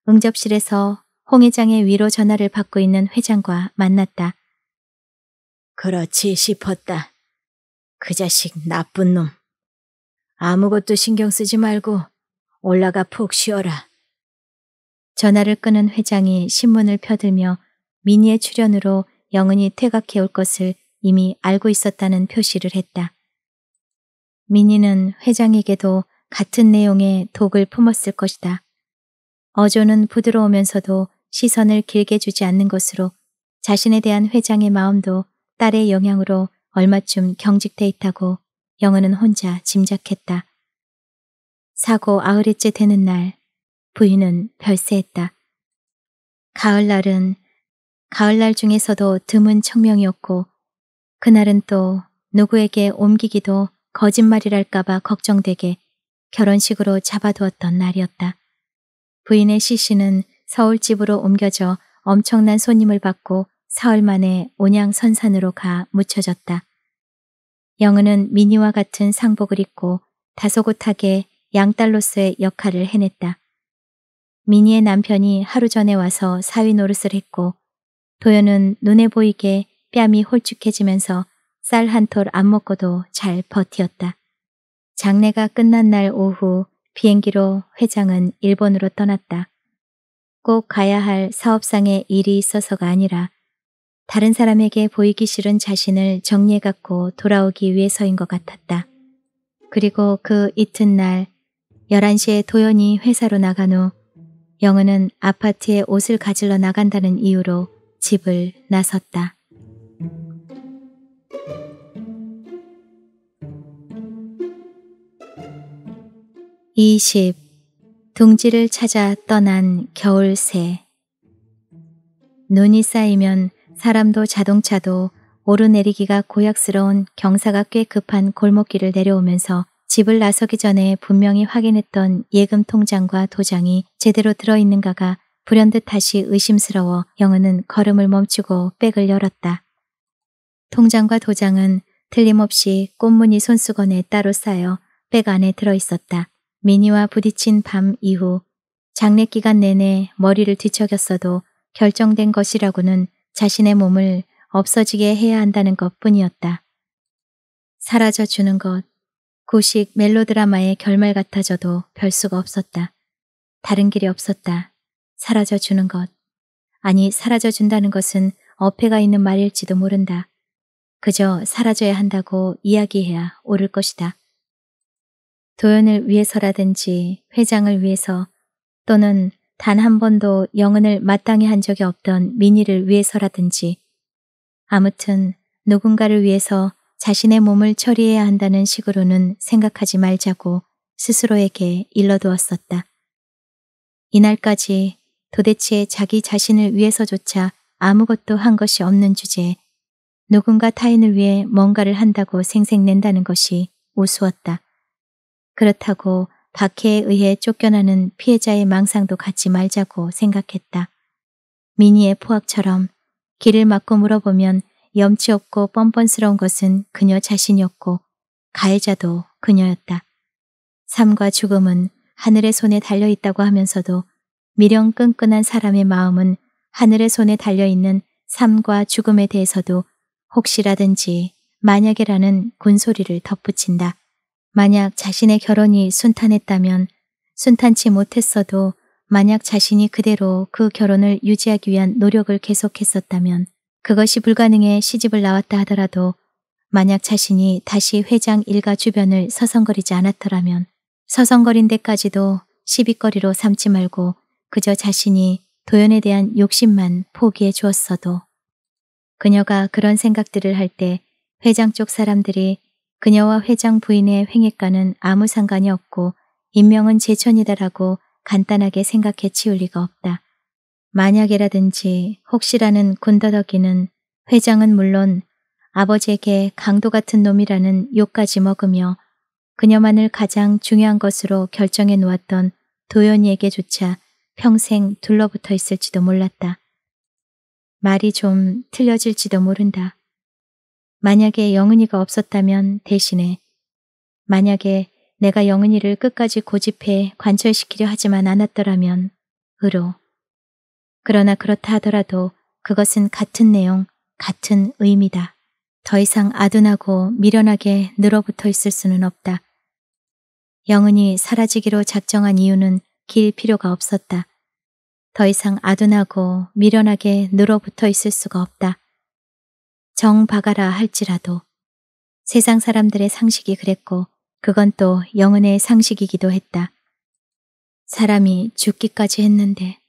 응접실에서 홍 회장의 위로 전화를 받고 있는 회장과 만났다. 그렇지 싶었다. 그 자식 나쁜 놈. 아무것도 신경 쓰지 말고 올라가 푹 쉬어라. 전화를 끊은 회장이 신문을 펴들며 미니의 출연으로 영은이 퇴각해 올 것을 이미 알고 있었다는 표시를 했다. 민니는 회장에게도 같은 내용의 독을 품었을 것이다. 어조는 부드러우면서도 시선을 길게 주지 않는 것으로 자신에 대한 회장의 마음도 딸의 영향으로 얼마쯤 경직돼 있다고 영은은 혼자 짐작했다. 사고 아흘이째 되는 날 부인은 별세했다. 가을날은 가을날 중에서도 드문 청명이었고 그날은 또 누구에게 옮기기도 거짓말이랄까봐 걱정되게 결혼식으로 잡아두었던 날이었다. 부인의 시신은 서울집으로 옮겨져 엄청난 손님을 받고 사흘 만에 온양 선산으로 가 묻혀졌다. 영은은 미니와 같은 상복을 입고 다소곳하게 양딸로서의 역할을 해냈다. 미니의 남편이 하루 전에 와서 사위 노릇을 했고 도연은 눈에 보이게 뺨이 홀쭉해지면서 쌀 한 톨 안 먹고도 잘 버티었다. 장례가 끝난 날 오후 비행기로 회장은 일본으로 떠났다. 꼭 가야 할 사업상의 일이 있어서가 아니라 다른 사람에게 보이기 싫은 자신을 정리해갖고 돌아오기 위해서인 것 같았다. 그리고 그 이튿날 11시에 도연이 회사로 나간 후 영은은 아파트에 옷을 가질러 나간다는 이유로 집을 나섰다. 20. 둥지를 찾아 떠난 겨울 새 눈이 쌓이면 사람도 자동차도 오르내리기가 고약스러운 경사가 꽤 급한 골목길을 내려오면서 집을 나서기 전에 분명히 확인했던 예금 통장과 도장이 제대로 들어있는가가 불현듯 다시 의심스러워 영은은 걸음을 멈추고 백을 열었다. 통장과 도장은 틀림없이 꽃무늬 손수건에 따로 쌓여 백 안에 들어있었다. 미니와 부딪힌 밤 이후 장례 기간 내내 머리를 뒤척였어도 결정된 것이라고는 자신의 몸을 없어지게 해야 한다는 것뿐이었다. 사라져 주는 것, 고식 멜로드라마의 결말 같아져도 별 수가 없었다. 다른 길이 없었다. 사라져 주는 것. 아니, 사라져 준다는 것은 어폐가 있는 말일지도 모른다. 그저 사라져야 한다고 이야기해야 오를 것이다. 도연을 위해서라든지 회장을 위해서 또는 단 한 번도 영은을 마땅히 한 적이 없던 민희를 위해서라든지 아무튼 누군가를 위해서 자신의 몸을 처리해야 한다는 식으로는 생각하지 말자고 스스로에게 일러두었었다. 이날까지 도대체 자기 자신을 위해서조차 아무것도 한 것이 없는 주제에 누군가 타인을 위해 뭔가를 한다고 생색낸다는 것이 우스웠다. 그렇다고 박해에 의해 쫓겨나는 피해자의 망상도 갖지 말자고 생각했다. 미니의 포악처럼 길을 막고 물어보면 염치 없고 뻔뻔스러운 것은 그녀 자신이었고 가해자도 그녀였다. 삶과 죽음은 하늘의 손에 달려 있다고 하면서도 미령 끈끈한 사람의 마음은 하늘의 손에 달려있는 삶과 죽음에 대해서도 혹시라든지 만약에라는 군소리를 덧붙인다. 만약 자신의 결혼이 순탄했다면 순탄치 못했어도 만약 자신이 그대로 그 결혼을 유지하기 위한 노력을 계속했었다면 그것이 불가능해 시집을 나왔다 하더라도 만약 자신이 다시 회장 일가 주변을 서성거리지 않았더라면 서성거린 데까지도 시비거리로 삼지 말고 그저 자신이 도연에 대한 욕심만 포기해 주었어도 그녀가 그런 생각들을 할 때 회장 쪽 사람들이 그녀와 회장 부인의 횡액과는 아무 상관이 없고 인명은 제천이다라고 간단하게 생각해 치울 리가 없다. 만약이라든지 혹시라는 군더더기는 회장은 물론 아버지에게 강도 같은 놈이라는 욕까지 먹으며 그녀만을 가장 중요한 것으로 결정해 놓았던 도연이에게조차 평생 둘러붙어 있을지도 몰랐다. 말이 좀 틀려질지도 모른다. 만약에 영은이가 없었다면 대신에 만약에 내가 영은이를 끝까지 고집해 관철시키려 하지만 않았더라면 으로 그러나 그렇다 하더라도 그것은 같은 내용, 같은 의미다. 더 이상 아둔하고 미련하게 늘어붙어 있을 수는 없다. 영은이 사라지기로 작정한 이유는 길 필요가 없었다. 더 이상 아둔하고 미련하게 늘어붙어 있을 수가 없다. 정박아라 할지라도 세상 사람들의 상식이 그랬고 그건 또 영은의 상식이기도 했다. 사람이 죽기까지 했는데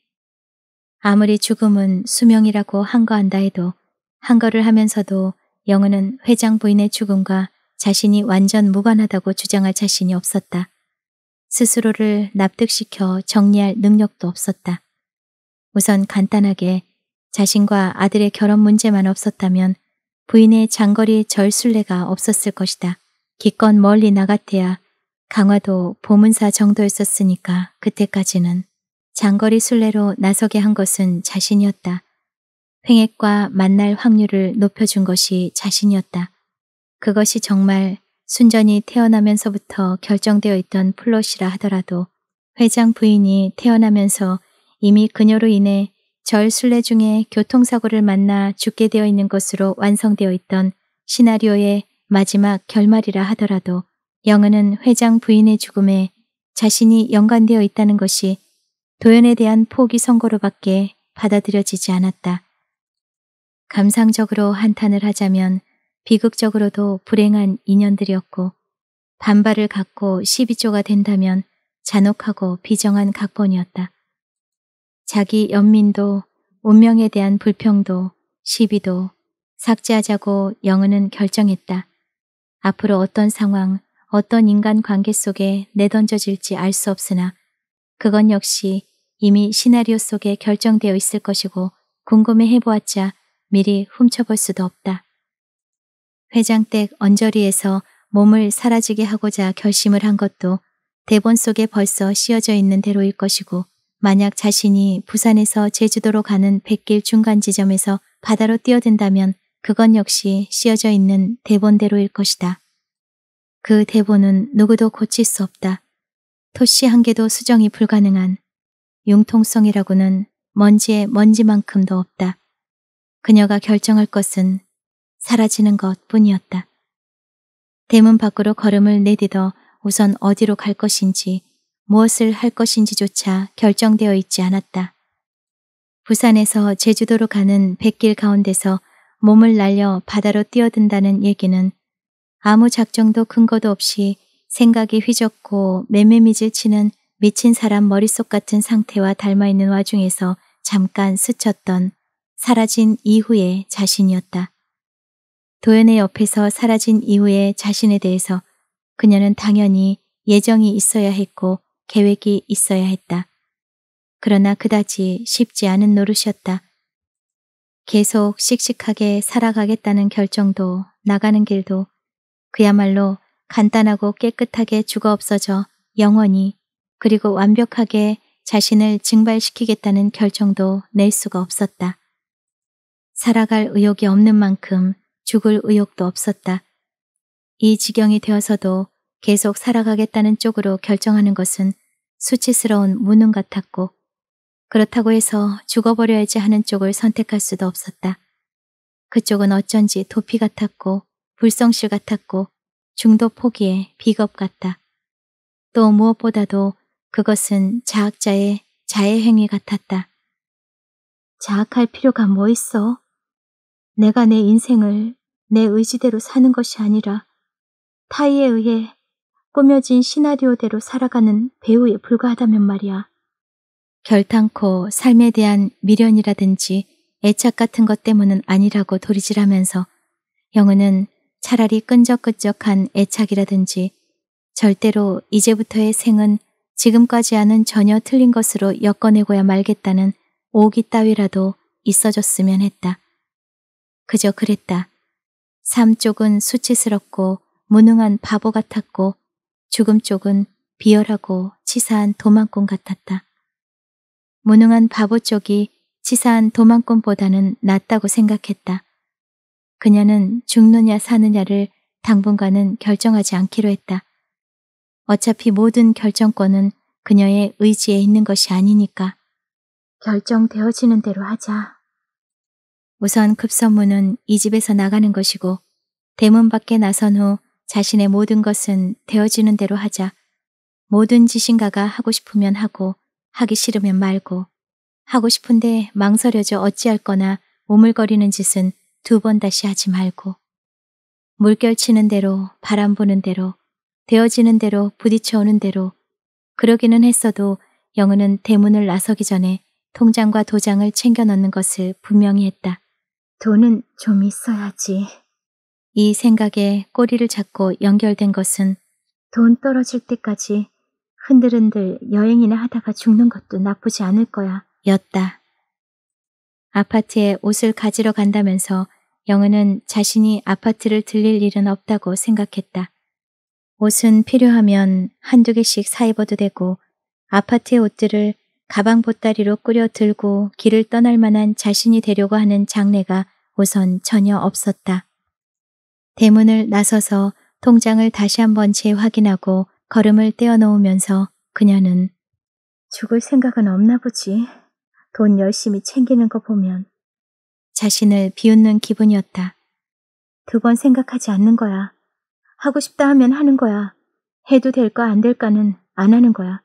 아무리 죽음은 수명이라고 한거한다 해도 한거를 하면서도 영은은 회장 부인의 죽음과 자신이 완전 무관하다고 주장할 자신이 없었다. 스스로를 납득시켜 정리할 능력도 없었다. 우선 간단하게 자신과 아들의 결혼 문제만 없었다면 부인의 장거리 절순례가 없었을 것이다. 기껏 멀리 나갔대야 강화도 보문사 정도였었으니까 그때까지는 장거리 순례로 나서게 한 것은 자신이었다. 횡액과 만날 확률을 높여준 것이 자신이었다. 그것이 정말 순전히 태어나면서부터 결정되어 있던 플롯이라 하더라도 회장 부인이 태어나면서 이미 그녀로 인해 절 순례 중에 교통사고를 만나 죽게 되어 있는 것으로 완성되어 있던 시나리오의 마지막 결말이라 하더라도 영은은 회장 부인의 죽음에 자신이 연관되어 있다는 것이 도연에 대한 포기 선고로밖에 받아들여지지 않았다. 감상적으로 한탄을 하자면 비극적으로도 불행한 인연들이었고 반발을 갖고 12조가 된다면 잔혹하고 비정한 각본이었다. 자기 연민도 운명에 대한 불평도 시비도 삭제하자고 영은은 결정했다. 앞으로 어떤 상황, 어떤 인간관계 속에 내던져질지 알 수 없으나 그건 역시 이미 시나리오 속에 결정되어 있을 것이고 궁금해 해보았자 미리 훔쳐볼 수도 없다. 회장댁 언저리에서 몸을 사라지게 하고자 결심을 한 것도 대본 속에 벌써 씌어져 있는 대로일 것이고 만약 자신이 부산에서 제주도로 가는 백길 중간 지점에서 바다로 뛰어든다면 그건 역시 씌어져 있는 대본대로일 것이다. 그 대본은 누구도 고칠 수 없다. 토씨 한 개도 수정이 불가능한 융통성이라고는 먼지에 먼지만큼도 없다. 그녀가 결정할 것은 사라지는 것 뿐이었다. 대문 밖으로 걸음을 내딛어 우선 어디로 갈 것인지 무엇을 할 것인지조차 결정되어 있지 않았다. 부산에서 제주도로 가는 백길 가운데서 몸을 날려 바다로 뛰어든다는 얘기는 아무 작정도 근거도 없이 생각이 휘젓고 매매미질 치는 미친 사람 머릿속 같은 상태와 닮아있는 와중에서 잠깐 스쳤던 사라진 이후의 자신이었다. 도연의 옆에서 사라진 이후에 자신에 대해서 그녀는 당연히 예정이 있어야 했고 계획이 있어야 했다. 그러나 그다지 쉽지 않은 노릇이었다. 계속 씩씩하게 살아가겠다는 결정도 나가는 길도 그야말로 간단하고 깨끗하게 죽어 없어져 영원히 그리고 완벽하게 자신을 증발시키겠다는 결정도 낼 수가 없었다. 살아갈 의욕이 없는 만큼 죽을 의욕도 없었다. 이 지경이 되어서도 계속 살아가겠다는 쪽으로 결정하는 것은 수치스러운 무능 같았고 그렇다고 해서 죽어버려야지 하는 쪽을 선택할 수도 없었다. 그쪽은 어쩐지 도피 같았고 불성실 같았고 중도 포기에 비겁 같다. 또 무엇보다도 그것은 자학자의 자해 행위 같았다. 자학할 필요가 뭐 있어? 내가 내 인생을 내 의지대로 사는 것이 아니라 타의에 의해 꾸며진 시나리오대로 살아가는 배우에 불과하다면 말이야. 결탄코 삶에 대한 미련이라든지 애착 같은 것 때문은 아니라고 도리질하면서 영은은 차라리 끈적끈적한 애착이라든지 절대로 이제부터의 생은 지금까지 하는 전혀 틀린 것으로 엮어내고야 말겠다는 오기 따위라도 있어줬으면 했다. 그저 그랬다. 삶 쪽은 수치스럽고 무능한 바보 같았고 죽음 쪽은 비열하고 치사한 도망꾼 같았다. 무능한 바보 쪽이 치사한 도망꾼보다는 낫다고 생각했다. 그녀는 죽느냐 사느냐를 당분간은 결정하지 않기로 했다. 어차피 모든 결정권은 그녀의 의지에 있는 것이 아니니까. 결정되어지는 대로 하자. 우선 급선무는 이 집에서 나가는 것이고 대문 밖에 나선 후 자신의 모든 것은 되어지는 대로 하자. 모든 짓인가가 하고 싶으면 하고 하기 싫으면 말고 하고 싶은데 망설여져 어찌할 거나 오물거리는 짓은 두 번 다시 하지 말고 물결 치는 대로 바람 부는 대로 되어지는 대로 부딪혀오는 대로 그러기는 했어도 영은은 대문을 나서기 전에 통장과 도장을 챙겨 넣는 것을 분명히 했다. 돈은 좀 있어야지. 이 생각에 꼬리를 잡고 연결된 것은 돈 떨어질 때까지 흔들흔들 여행이나 하다가 죽는 것도 나쁘지 않을 거야. 였다. 아파트에 옷을 가지러 간다면서 영은은 자신이 아파트를 들릴 일은 없다고 생각했다. 옷은 필요하면 한두 개씩 사 입어도 되고 아파트의 옷들을 가방 보따리로 꾸려 들고 길을 떠날 만한 자신이 되려고 하는 장래가 우선 전혀 없었다. 대문을 나서서 통장을 다시 한번 재확인하고 걸음을 떼어놓으면서 그녀는 죽을 생각은 없나 보지. 돈 열심히 챙기는 거 보면 자신을 비웃는 기분이었다. 두 번 생각하지 않는 거야. 하고 싶다 하면 하는 거야. 해도 될까 안 될까는 안 하는 거야.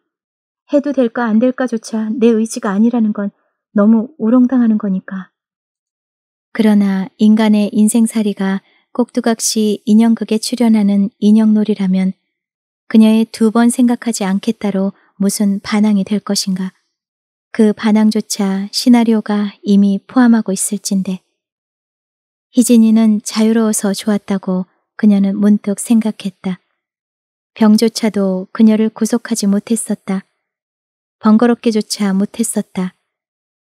해도 될까 안 될까조차 내 의지가 아니라는 건 너무 우롱당하는 거니까. 그러나 인간의 인생살이가 꼭두각시 인형극에 출연하는 인형놀이라면 그녀의 두 번 생각하지 않겠다로 무슨 반항이 될 것인가. 그 반항조차 시나리오가 이미 포함하고 있을진데. 희진이는 자유로워서 좋았다고 그녀는 문득 생각했다. 병조차도 그녀를 구속하지 못했었다. 번거롭게조차 못했었다.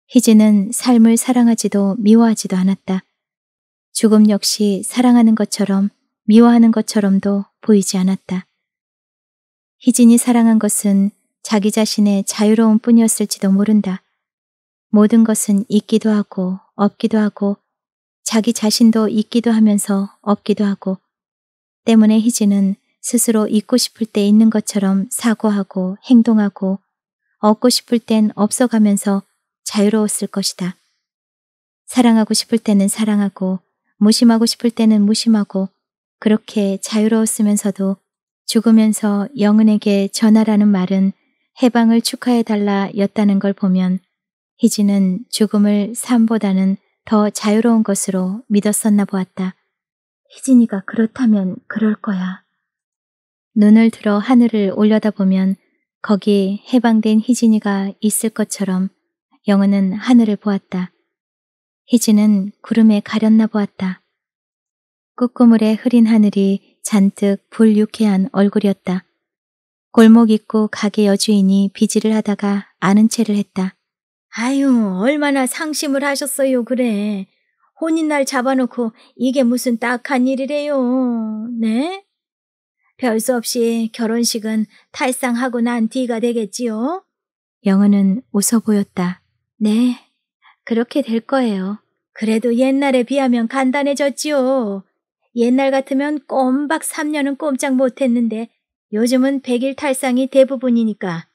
희진은 삶을 사랑하지도 미워하지도 않았다. 죽음 역시 사랑하는 것처럼 미워하는 것처럼도 보이지 않았다. 희진이 사랑한 것은 자기 자신의 자유로움 뿐이었을지도 모른다. 모든 것은 있기도 하고 없기도 하고 자기 자신도 있기도 하면서 없기도 하고 때문에 희진은 스스로 있고 싶을 때 있는 것처럼 사고하고 행동하고 얻고 싶을 땐 없어가면서 자유로웠을 것이다. 사랑하고 싶을 때는 사랑하고 무심하고 싶을 때는 무심하고 그렇게 자유로웠으면서도 죽으면서 영은에게 전하라는 말은 해방을 축하해달라 였다는 걸 보면 희진은 죽음을 삶보다는 더 자유로운 것으로 믿었었나 보았다. 희진이가 그렇다면 그럴 거야. 눈을 들어 하늘을 올려다보면 거기 해방된 희진이가 있을 것처럼 영은은 하늘을 보았다. 희진은 구름에 가렸나 보았다. 꾸꾸물에 흐린 하늘이 잔뜩 불유쾌한 얼굴이었다. 골목 입구 가게 여주인이 비지를 하다가 아는 채를 했다. 아유, 얼마나 상심을 하셨어요, 그래. 혼인 날 잡아놓고 이게 무슨 딱한 일이래요, 네? 별수 없이 결혼식은 탈상하고 난 뒤가 되겠지요? 영은은 웃어 보였다. 네, 그렇게 될 거예요. 그래도 옛날에 비하면 간단해졌지요. 옛날 같으면 꼼박 3년은 꼼짝 못했는데 요즘은 100일 탈상이 대부분이니까.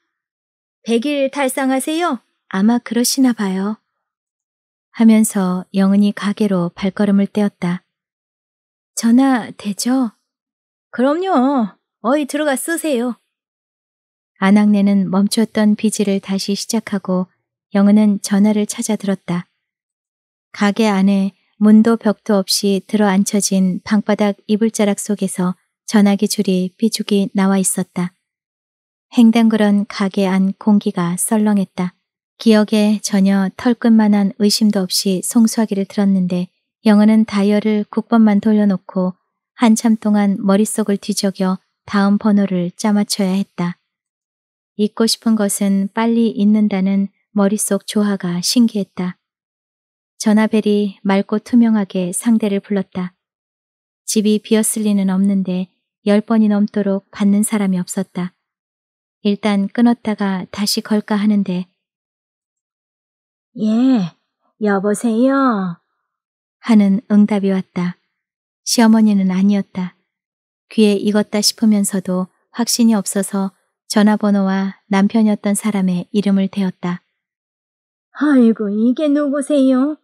100일 탈상하세요? 아마 그러시나 봐요. 하면서 영은이 가게로 발걸음을 떼었다. 전화 되죠? 그럼요. 어이 들어가 쓰세요. 안학내는 멈췄던 비지를 다시 시작하고 영은은 전화를 찾아 들었다. 가게 안에 문도 벽도 없이 들어앉혀진 방바닥 이불자락 속에서 전화기 줄이 비죽이 나와 있었다. 횡당그런 가게 안 공기가 썰렁했다. 기억에 전혀 털끝만한 의심도 없이 송수하기를 들었는데 영은은 다이얼을 국번만 돌려놓고 한참 동안 머릿속을 뒤적여 다음 번호를 짜맞춰야 했다. 잊고 싶은 것은 빨리 잊는다는 머릿속 조화가 신기했다. 전화벨이 맑고 투명하게 상대를 불렀다. 집이 비었을 리는 없는데 열 번이 넘도록 받는 사람이 없었다. 일단 끊었다가 다시 걸까 하는데 예, 여보세요? 하는 응답이 왔다. 시어머니는 아니었다. 귀에 익었다 싶으면서도 확신이 없어서 전화번호와 남편이었던 사람의 이름을 대었다. 아이고 이게 누구세요?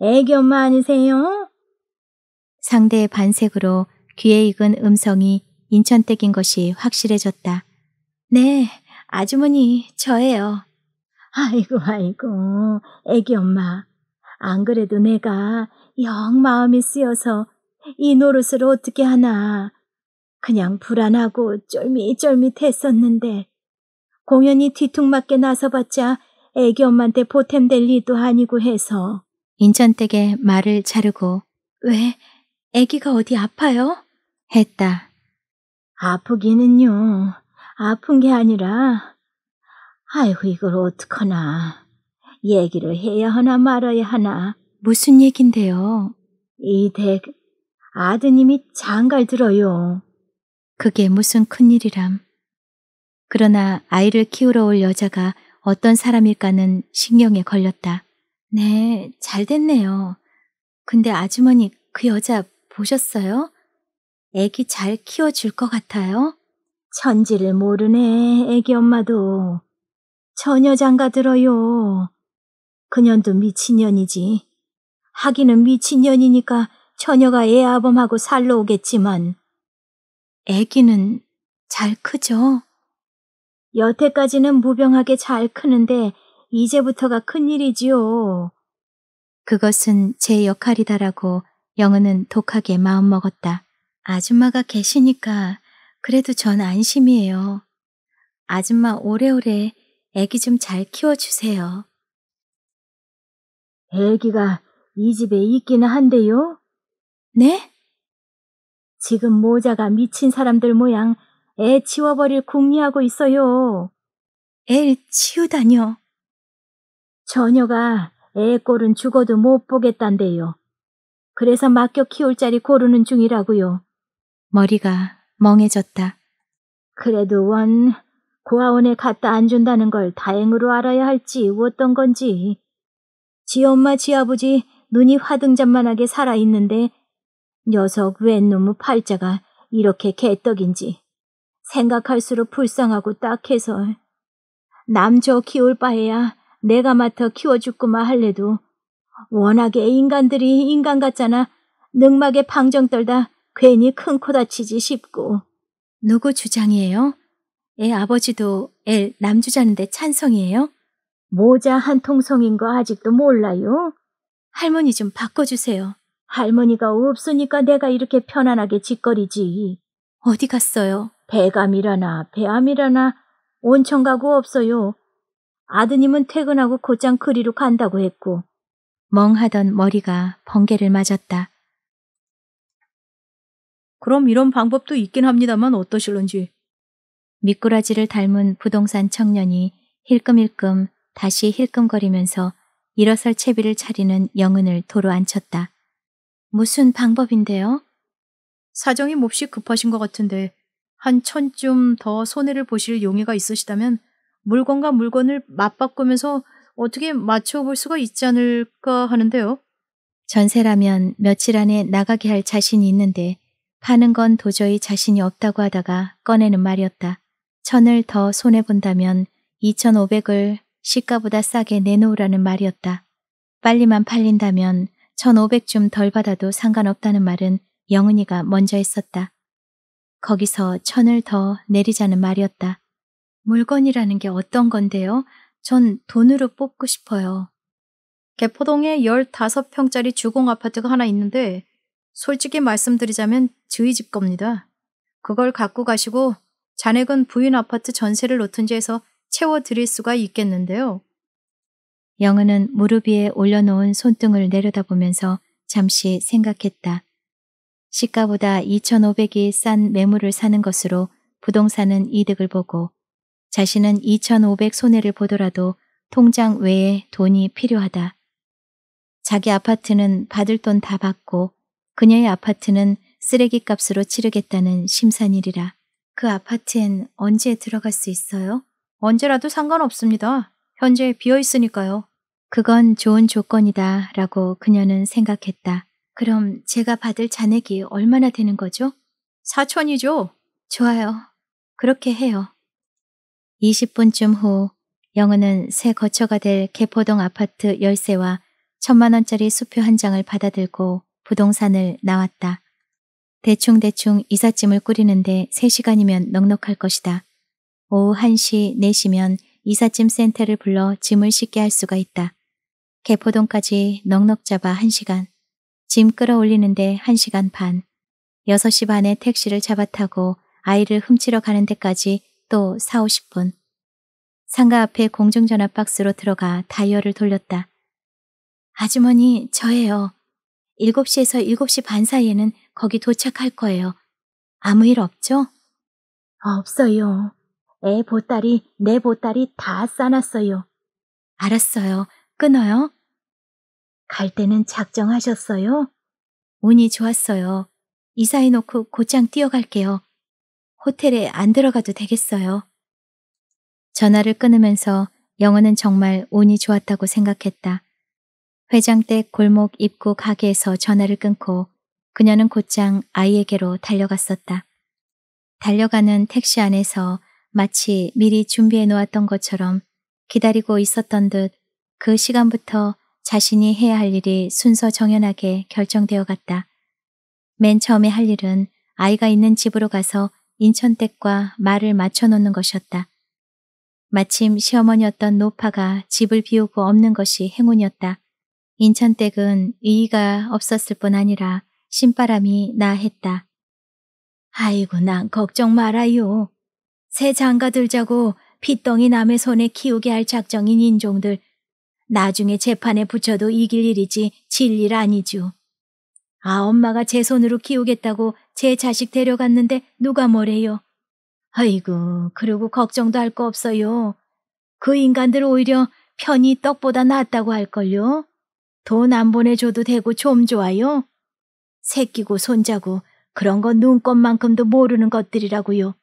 애기 엄마 아니세요? 상대의 반색으로 귀에 익은 음성이 인천댁인 것이 확실해졌다. 네, 아주머니 저예요. 아이고 아이고 애기 엄마 안 그래도 내가 영 마음이 쓰여서 이 노릇을 어떻게 하나. 그냥 불안하고 쫄밋쫄밋했었는데 공연이 뒤통맞게 나서봤자 애기 엄마한테 보탬될 리도 아니고 해서 인천댁에 말을 자르고 왜 애기가 어디 아파요? 했다. 아프기는요. 아픈 게 아니라 아이고 이걸 어떡하나. 얘기를 해야 하나 말아야 하나. 무슨 얘긴데요? 이댁 아드님이 장갈 들어요. 그게 무슨 큰일이람. 그러나 아이를 키우러 올 여자가 어떤 사람일까는 신경에 걸렸다. 네, 잘 됐네요. 근데 아주머니 그 여자 보셨어요? 애기 잘 키워줄 것 같아요? 천지를 모르네, 애기 엄마도. 전혀 장가 들어요. 그년도 미친년이지. 하기는 미친년이니까 처녀가 애 아범하고 살러 오겠지만 애기는 잘 크죠? 여태까지는 무병하게 잘 크는데 이제부터가 큰일이지요. 그것은 제 역할이다라고 영은은 독하게 마음먹었다. 아줌마가 계시니까 그래도 전 안심이에요. 아줌마 오래오래 애기 좀 잘 키워주세요. 애기가 이 집에 있기는 한데요? 네? 지금 모자가 미친 사람들 모양 애 치워버릴 궁리하고 있어요. 애 치우다뇨. 처녀가 애 꼴은 죽어도 못 보겠단데요. 그래서 맡겨 키울 자리 고르는 중이라고요. 머리가 멍해졌다. 그래도 원 고아원에 갖다 안 준다는 걸 다행으로 알아야 할지 어떤 건지. 지 엄마 지 아버지 눈이 화등잔만하게 살아있는데 녀석 웬놈의 팔자가 이렇게 개떡인지 생각할수록 불쌍하고 딱해서 남 저 키울 바에야 내가 맡아 키워주고만 할래도 워낙에 인간들이 인간 같잖아 능막에 방정 떨다 괜히 큰 코 다치지 싶고 누구 주장이에요? 애 아버지도 애 남주자는데 찬성이에요? 모자 한 통성인 거 아직도 몰라요? 할머니 좀 바꿔주세요. 할머니가 없으니까 내가 이렇게 편안하게 짓거리지. 어디 갔어요? 배감이라나 배암이라나 온천 가고 없어요. 아드님은 퇴근하고 곧장 그리로 간다고 했고. 멍하던 머리가 번개를 맞았다. 그럼 이런 방법도 있긴 합니다만 어떠실런지. 미꾸라지를 닮은 부동산 청년이 힐끔힐끔 다시 힐끔거리면서 일어설 채비를 차리는 영은을 도로 앉혔다. 무슨 방법인데요? 사정이 몹시 급하신 것 같은데 한 천쯤 더 손해를 보실 용의가 있으시다면 물건과 물건을 맞바꾸면서 어떻게 맞춰볼 수가 있지 않을까 하는데요. 전세라면 며칠 안에 나가게 할 자신이 있는데 파는 건 도저히 자신이 없다고 하다가 꺼내는 말이었다. 천을 더 손해본다면 2,500을 시가보다 싸게 내놓으라는 말이었다. 빨리만 팔린다면 1,500좀 덜 받아도 상관없다는 말은 영은이가 먼저 했었다. 거기서 천을 더 내리자는 말이었다. 물건이라는 게 어떤 건데요? 전 돈으로 뽑고 싶어요. 개포동에 15평짜리 주공 아파트가 하나 있는데 솔직히 말씀드리자면 저희 집 겁니다. 그걸 갖고 가시고 잔액은 부인 아파트 전세를 놓든지 해서 채워드릴 수가 있겠는데요. 영은은 무릎 위에 올려놓은 손등을 내려다보면서 잠시 생각했다. 시가보다 2,500이 싼 매물을 사는 것으로 부동산은 이득을 보고 자신은 2,500 손해를 보더라도 통장 외에 돈이 필요하다. 자기 아파트는 받을 돈 다 받고 그녀의 아파트는 쓰레기값으로 치르겠다는 심산일이라. 그 아파트엔 언제 들어갈 수 있어요? 언제라도 상관없습니다. 현재 비어 있으니까요. 그건 좋은 조건이다 라고 그녀는 생각했다. 그럼 제가 받을 잔액이 얼마나 되는 거죠? 4천이죠? 좋아요. 그렇게 해요. 20분쯤 후 영은은 새 거처가 될 개포동 아파트 열쇠와 천만 원짜리 수표 한 장을 받아들고 부동산을 나왔다. 대충대충 이삿짐을 꾸리는데 3시간이면 넉넉할 것이다. 오후 1시, 4시면 이삿짐 센터를 불러 짐을 싣게 할 수가 있다. 개포동까지 넉넉 잡아 1시간, 짐 끌어올리는데 1시간 반, 6시 반에 택시를 잡아타고 아이를 훔치러 가는 데까지 또 4, 50분. 상가 앞에 공중전화 박스로 들어가 다이얼을 돌렸다. 아주머니, 저예요. 7시에서 7시 반 사이에는 거기 도착할 거예요. 아무 일 없죠? 아, 없어요. 애 보따리, 내 보따리 다 싸놨어요. 알았어요. 끊어요. 갈 때는 작정하셨어요? 운이 좋았어요. 이사해놓고 곧장 뛰어갈게요. 호텔에 안 들어가도 되겠어요. 전화를 끊으면서 영어는 정말 운이 좋았다고 생각했다. 회장댁 골목 입구 가게에서 전화를 끊고 그녀는 곧장 아이에게로 달려갔었다. 달려가는 택시 안에서 마치 미리 준비해 놓았던 것처럼 기다리고 있었던 듯 그 시간부터 자신이 해야 할 일이 순서 정연하게 결정되어 갔다. 맨 처음에 할 일은 아이가 있는 집으로 가서 인천댁과 말을 맞춰 놓는 것이었다. 마침 시어머니였던 노파가 집을 비우고 없는 것이 행운이었다. 인천댁은 이의가 없었을 뿐 아니라 신바람이 나했다. 아이고 난 걱정 말아요. 새 장가 들자고 피덩이 남의 손에 키우게 할 작정인 인종들 나중에 재판에 붙여도 이길 일이지 질 일 아니죠. 아 엄마가 제 손으로 키우겠다고 제 자식 데려갔는데 누가 뭐래요. 아이고 그러고 걱정도 할 거 없어요. 그 인간들 오히려 편히 떡보다 낫다고 할걸요. 돈 안 보내줘도 되고 좀 좋아요. 새끼고 손자고 그런 건 눈꽃만큼도 모르는 것들이라고요.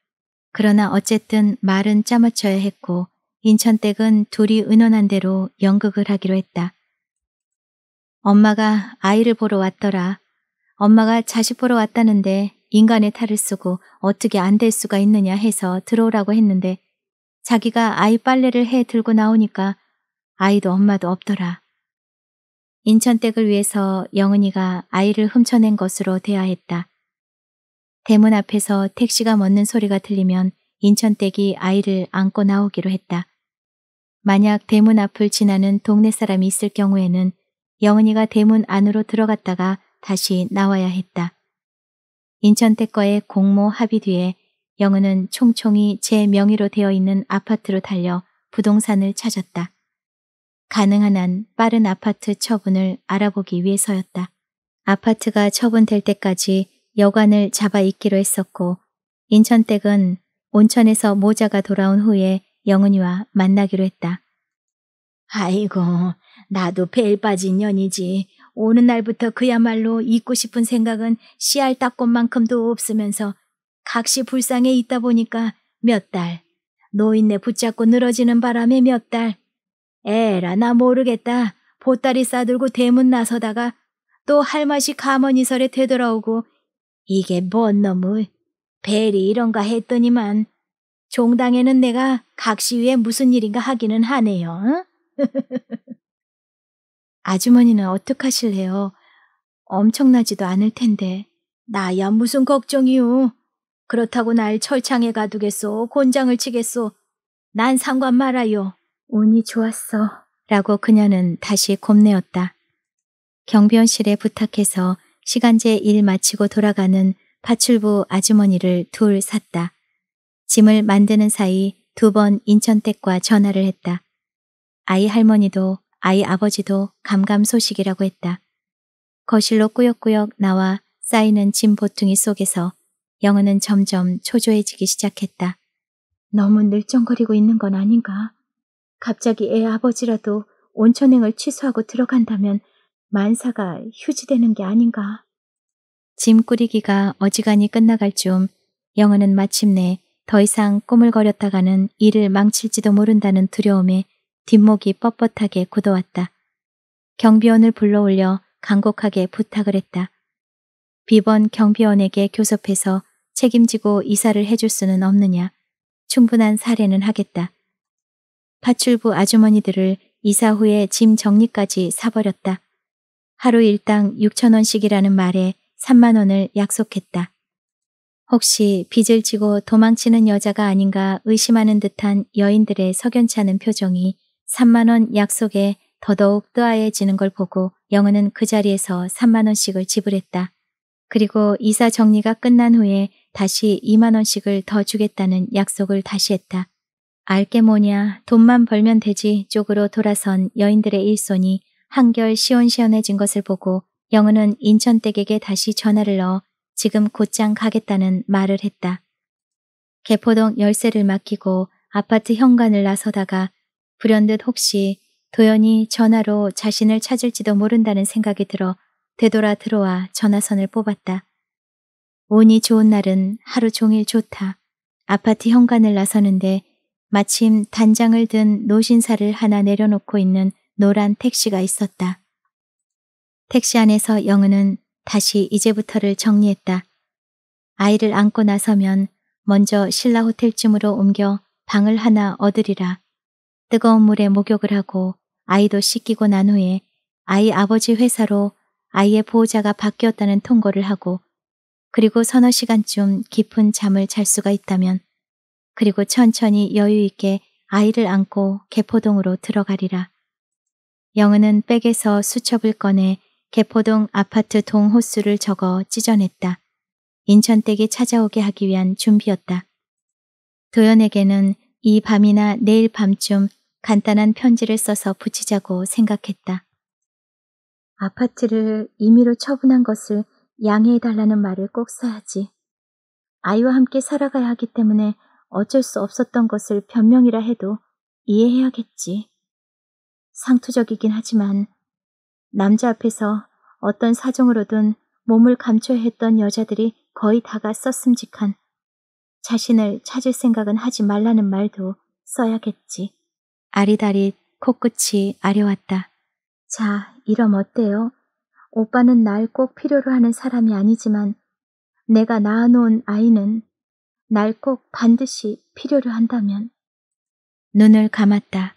그러나 어쨌든 말은 짜맞춰야 했고 인천댁은 둘이 은원한 대로 연극을 하기로 했다. 엄마가 아이를 보러 왔더라. 엄마가 자식 보러 왔다는데 인간의 탈을 쓰고 어떻게 안 될 수가 있느냐 해서 들어오라고 했는데 자기가 아이 빨래를 해 들고 나오니까 아이도 엄마도 없더라. 인천댁을 위해서 영은이가 아이를 훔쳐낸 것으로 대하했다. 대문 앞에서 택시가 멎는 소리가 들리면 인천댁이 아이를 안고 나오기로 했다. 만약 대문 앞을 지나는 동네 사람이 있을 경우에는 영은이가 대문 안으로 들어갔다가 다시 나와야 했다. 인천택과의 공모 합의 뒤에 영은은 총총이 제 명의로 되어 있는 아파트로 달려 부동산을 찾았다. 가능한 한 빠른 아파트 처분을 알아보기 위해서였다. 아파트가 처분될 때까지 여관을 잡아 있기로 했었고 인천댁은 온천에서 모자가 돌아온 후에 영은이와 만나기로 했다. 아이고, 나도 배에 빠진 년이지. 오는 날부터 그야말로 잊고 싶은 생각은 씨알 닦꽃만큼도 없으면서 각시 불상에 있다 보니까 몇 달, 노인네 붙잡고 늘어지는 바람에 몇 달, 에라 나 모르겠다. 보따리 싸들고 대문 나서다가 또 할맛이 가머니설에 되돌아오고 이게 뭔 놈을. 벨이 이런가 했더니만 종당에는 내가 각시위에 무슨 일인가 하기는 하네요. *laughs* 아주머니는 어떡하실래요? 엄청나지도 않을 텐데. 나야 무슨 걱정이요. 그렇다고 날 철창에 가두겠소, 곤장을 치겠소. 난 상관 말아요. 운이 좋았어. 라고 그녀는 다시 곱내었다. 경비원실에 부탁해서 시간제 일 마치고 돌아가는 파출부 아주머니를 둘 샀다. 짐을 만드는 사이 두 번 인천댁과 전화를 했다. 아이 할머니도 아이 아버지도 감감소식이라고 했다. 거실로 꾸역꾸역 나와 쌓이는 짐 보퉁이 속에서 영은은 점점 초조해지기 시작했다. 너무 늘쩡거리고 있는 건 아닌가? 갑자기 애 아버지라도 온천행을 취소하고 들어간다면 만사가 휴지되는 게 아닌가. 짐 꾸리기가 어지간히 끝나갈 즈음 영은은 마침내 더 이상 꿈을 거렸다가는 일을 망칠지도 모른다는 두려움에 뒷목이 뻣뻣하게 굳어왔다. 경비원을 불러올려 간곡하게 부탁을 했다. 비번 경비원에게 교섭해서 책임지고 이사를 해줄 수는 없느냐. 충분한 사례는 하겠다. 파출부 아주머니들을 이사 후에 짐 정리까지 사버렸다. 하루 일당 6천원씩이라는 말에 3만원을 약속했다. 혹시 빚을 지고 도망치는 여자가 아닌가 의심하는 듯한 여인들의 석연찮은 표정이 3만원 약속에 더더욱 뜨아해지는 걸 보고 영은은 그 자리에서 3만원씩을 지불했다. 그리고 이사 정리가 끝난 후에 다시 2만원씩을 더 주겠다는 약속을 다시 했다. 알게 뭐냐 돈만 벌면 되지 쪽으로 돌아선 여인들의 일손이 한결 시원시원해진 것을 보고 영은은 인천댁에게 다시 전화를 넣어 지금 곧장 가겠다는 말을 했다. 개포동 열쇠를 맡기고 아파트 현관을 나서다가 불현듯 혹시 도연이 전화로 자신을 찾을지도 모른다는 생각이 들어 되돌아 들어와 전화선을 뽑았다. 운이 좋은 날은 하루 종일 좋다. 아파트 현관을 나서는데 마침 단장을 든 노신사를 하나 내려놓고 있는 노란 택시가 있었다. 택시 안에서 영은은 다시 이제부터를 정리했다. 아이를 안고 나서면 먼저 신라 호텔쯤으로 옮겨 방을 하나 얻으리라. 뜨거운 물에 목욕을 하고 아이도 씻기고 난 후에 아이 아버지 회사로 아이의 보호자가 바뀌었다는 통보를 하고 그리고 서너 시간쯤 깊은 잠을 잘 수가 있다면 그리고 천천히 여유 있게 아이를 안고 개포동으로 들어가리라. 영은은 백에서 수첩을 꺼내 개포동 아파트 동 호수를 적어 찢어냈다. 인천댁이 찾아오게 하기 위한 준비였다. 도연에게는 이 밤이나 내일 밤쯤 간단한 편지를 써서 붙이자고 생각했다. 아파트를 임의로 처분한 것을 양해해달라는 말을 꼭 써야지. 아이와 함께 살아가야 하기 때문에 어쩔 수 없었던 것을 변명이라 해도 이해해야겠지. 상투적이긴 하지만 남자 앞에서 어떤 사정으로든 몸을 감춰야 했던 여자들이 거의 다가 썼음직한 자신을 찾을 생각은 하지 말라는 말도 써야겠지. 아리다리 코끝이 아려왔다. 자, 이럼 어때요? 오빠는 날 꼭 필요로 하는 사람이 아니지만 내가 낳아놓은 아이는 날 꼭 반드시 필요로 한다면 눈을 감았다.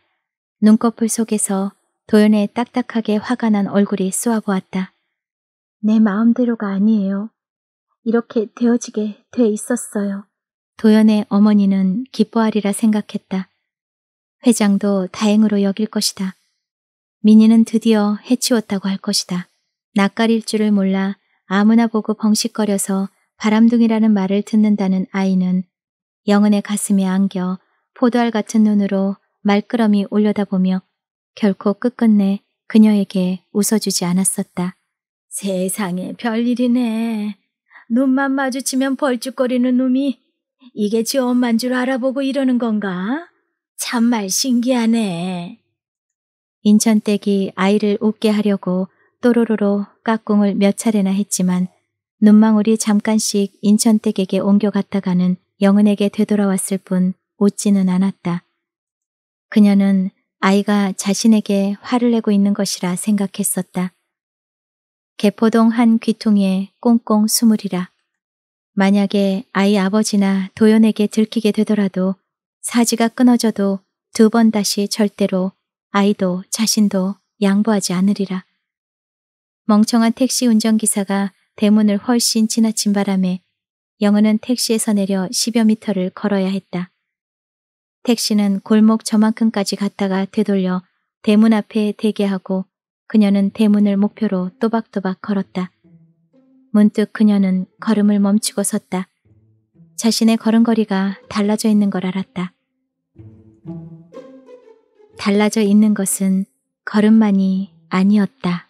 눈꺼풀 속에서 도연의 딱딱하게 화가 난 얼굴이 쏘아보았다. 내 마음대로가 아니에요. 이렇게 되어지게 돼 있었어요. 도연의 어머니는 기뻐하리라 생각했다. 회장도 다행으로 여길 것이다. 민희는 드디어 해치웠다고 할 것이다. 낯가릴 줄을 몰라 아무나 보고 벙식거려서 바람둥이라는 말을 듣는다는 아이는 영은의 가슴에 안겨 포도알 같은 눈으로 말끄러미 올려다보며 결코 끝끝내 그녀에게 웃어주지 않았었다. 세상에 별일이네. 눈만 마주치면 벌쭉거리는 놈이 이게 지 엄만 줄 알아보고 이러는 건가? 참말 신기하네. 인천댁이 아이를 웃게 하려고 또로로로 깍꿍을 몇 차례나 했지만 눈망울이 잠깐씩 인천댁에게 옮겨갔다가는 영은에게 되돌아왔을 뿐 웃지는 않았다. 그녀는 아이가 자신에게 화를 내고 있는 것이라 생각했었다. 개포동 한 귀퉁이에 꽁꽁 숨으리라. 만약에 아이 아버지나 도연에게 들키게 되더라도 사지가 끊어져도 두 번 다시 절대로 아이도 자신도 양보하지 않으리라. 멍청한 택시 운전기사가 대문을 훨씬 지나친 바람에 영은은 택시에서 내려 10여 미터를 걸어야 했다. 택시는 골목 저만큼까지 갔다가 되돌려 대문 앞에 대기하고 그녀는 대문을 목표로 또박또박 걸었다. 문득 그녀는 걸음을 멈추고 섰다. 자신의 걸음걸이가 달라져 있는 걸 알았다. 달라져 있는 것은 걸음만이 아니었다.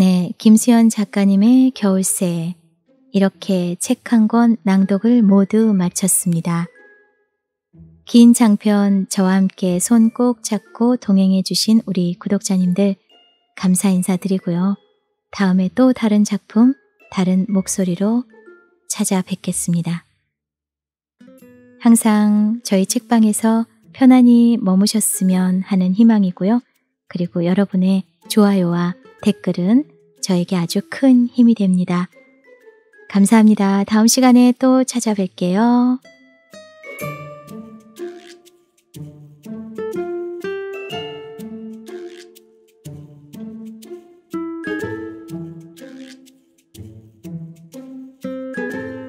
네, 김수현 작가님의 겨울새 이렇게 책 한 권 낭독을 모두 마쳤습니다. 긴 장편 저와 함께 손 꼭 잡고 동행해 주신 우리 구독자님들 감사 인사드리고요. 다음에 또 다른 작품, 다른 목소리로 찾아뵙겠습니다. 항상 저희 책방에서 편안히 머무셨으면 하는 희망이고요. 그리고 여러분의 좋아요와 댓글은 저에게 아주 큰 힘이 됩니다. 감사합니다. 다음 시간에 또 찾아뵐게요.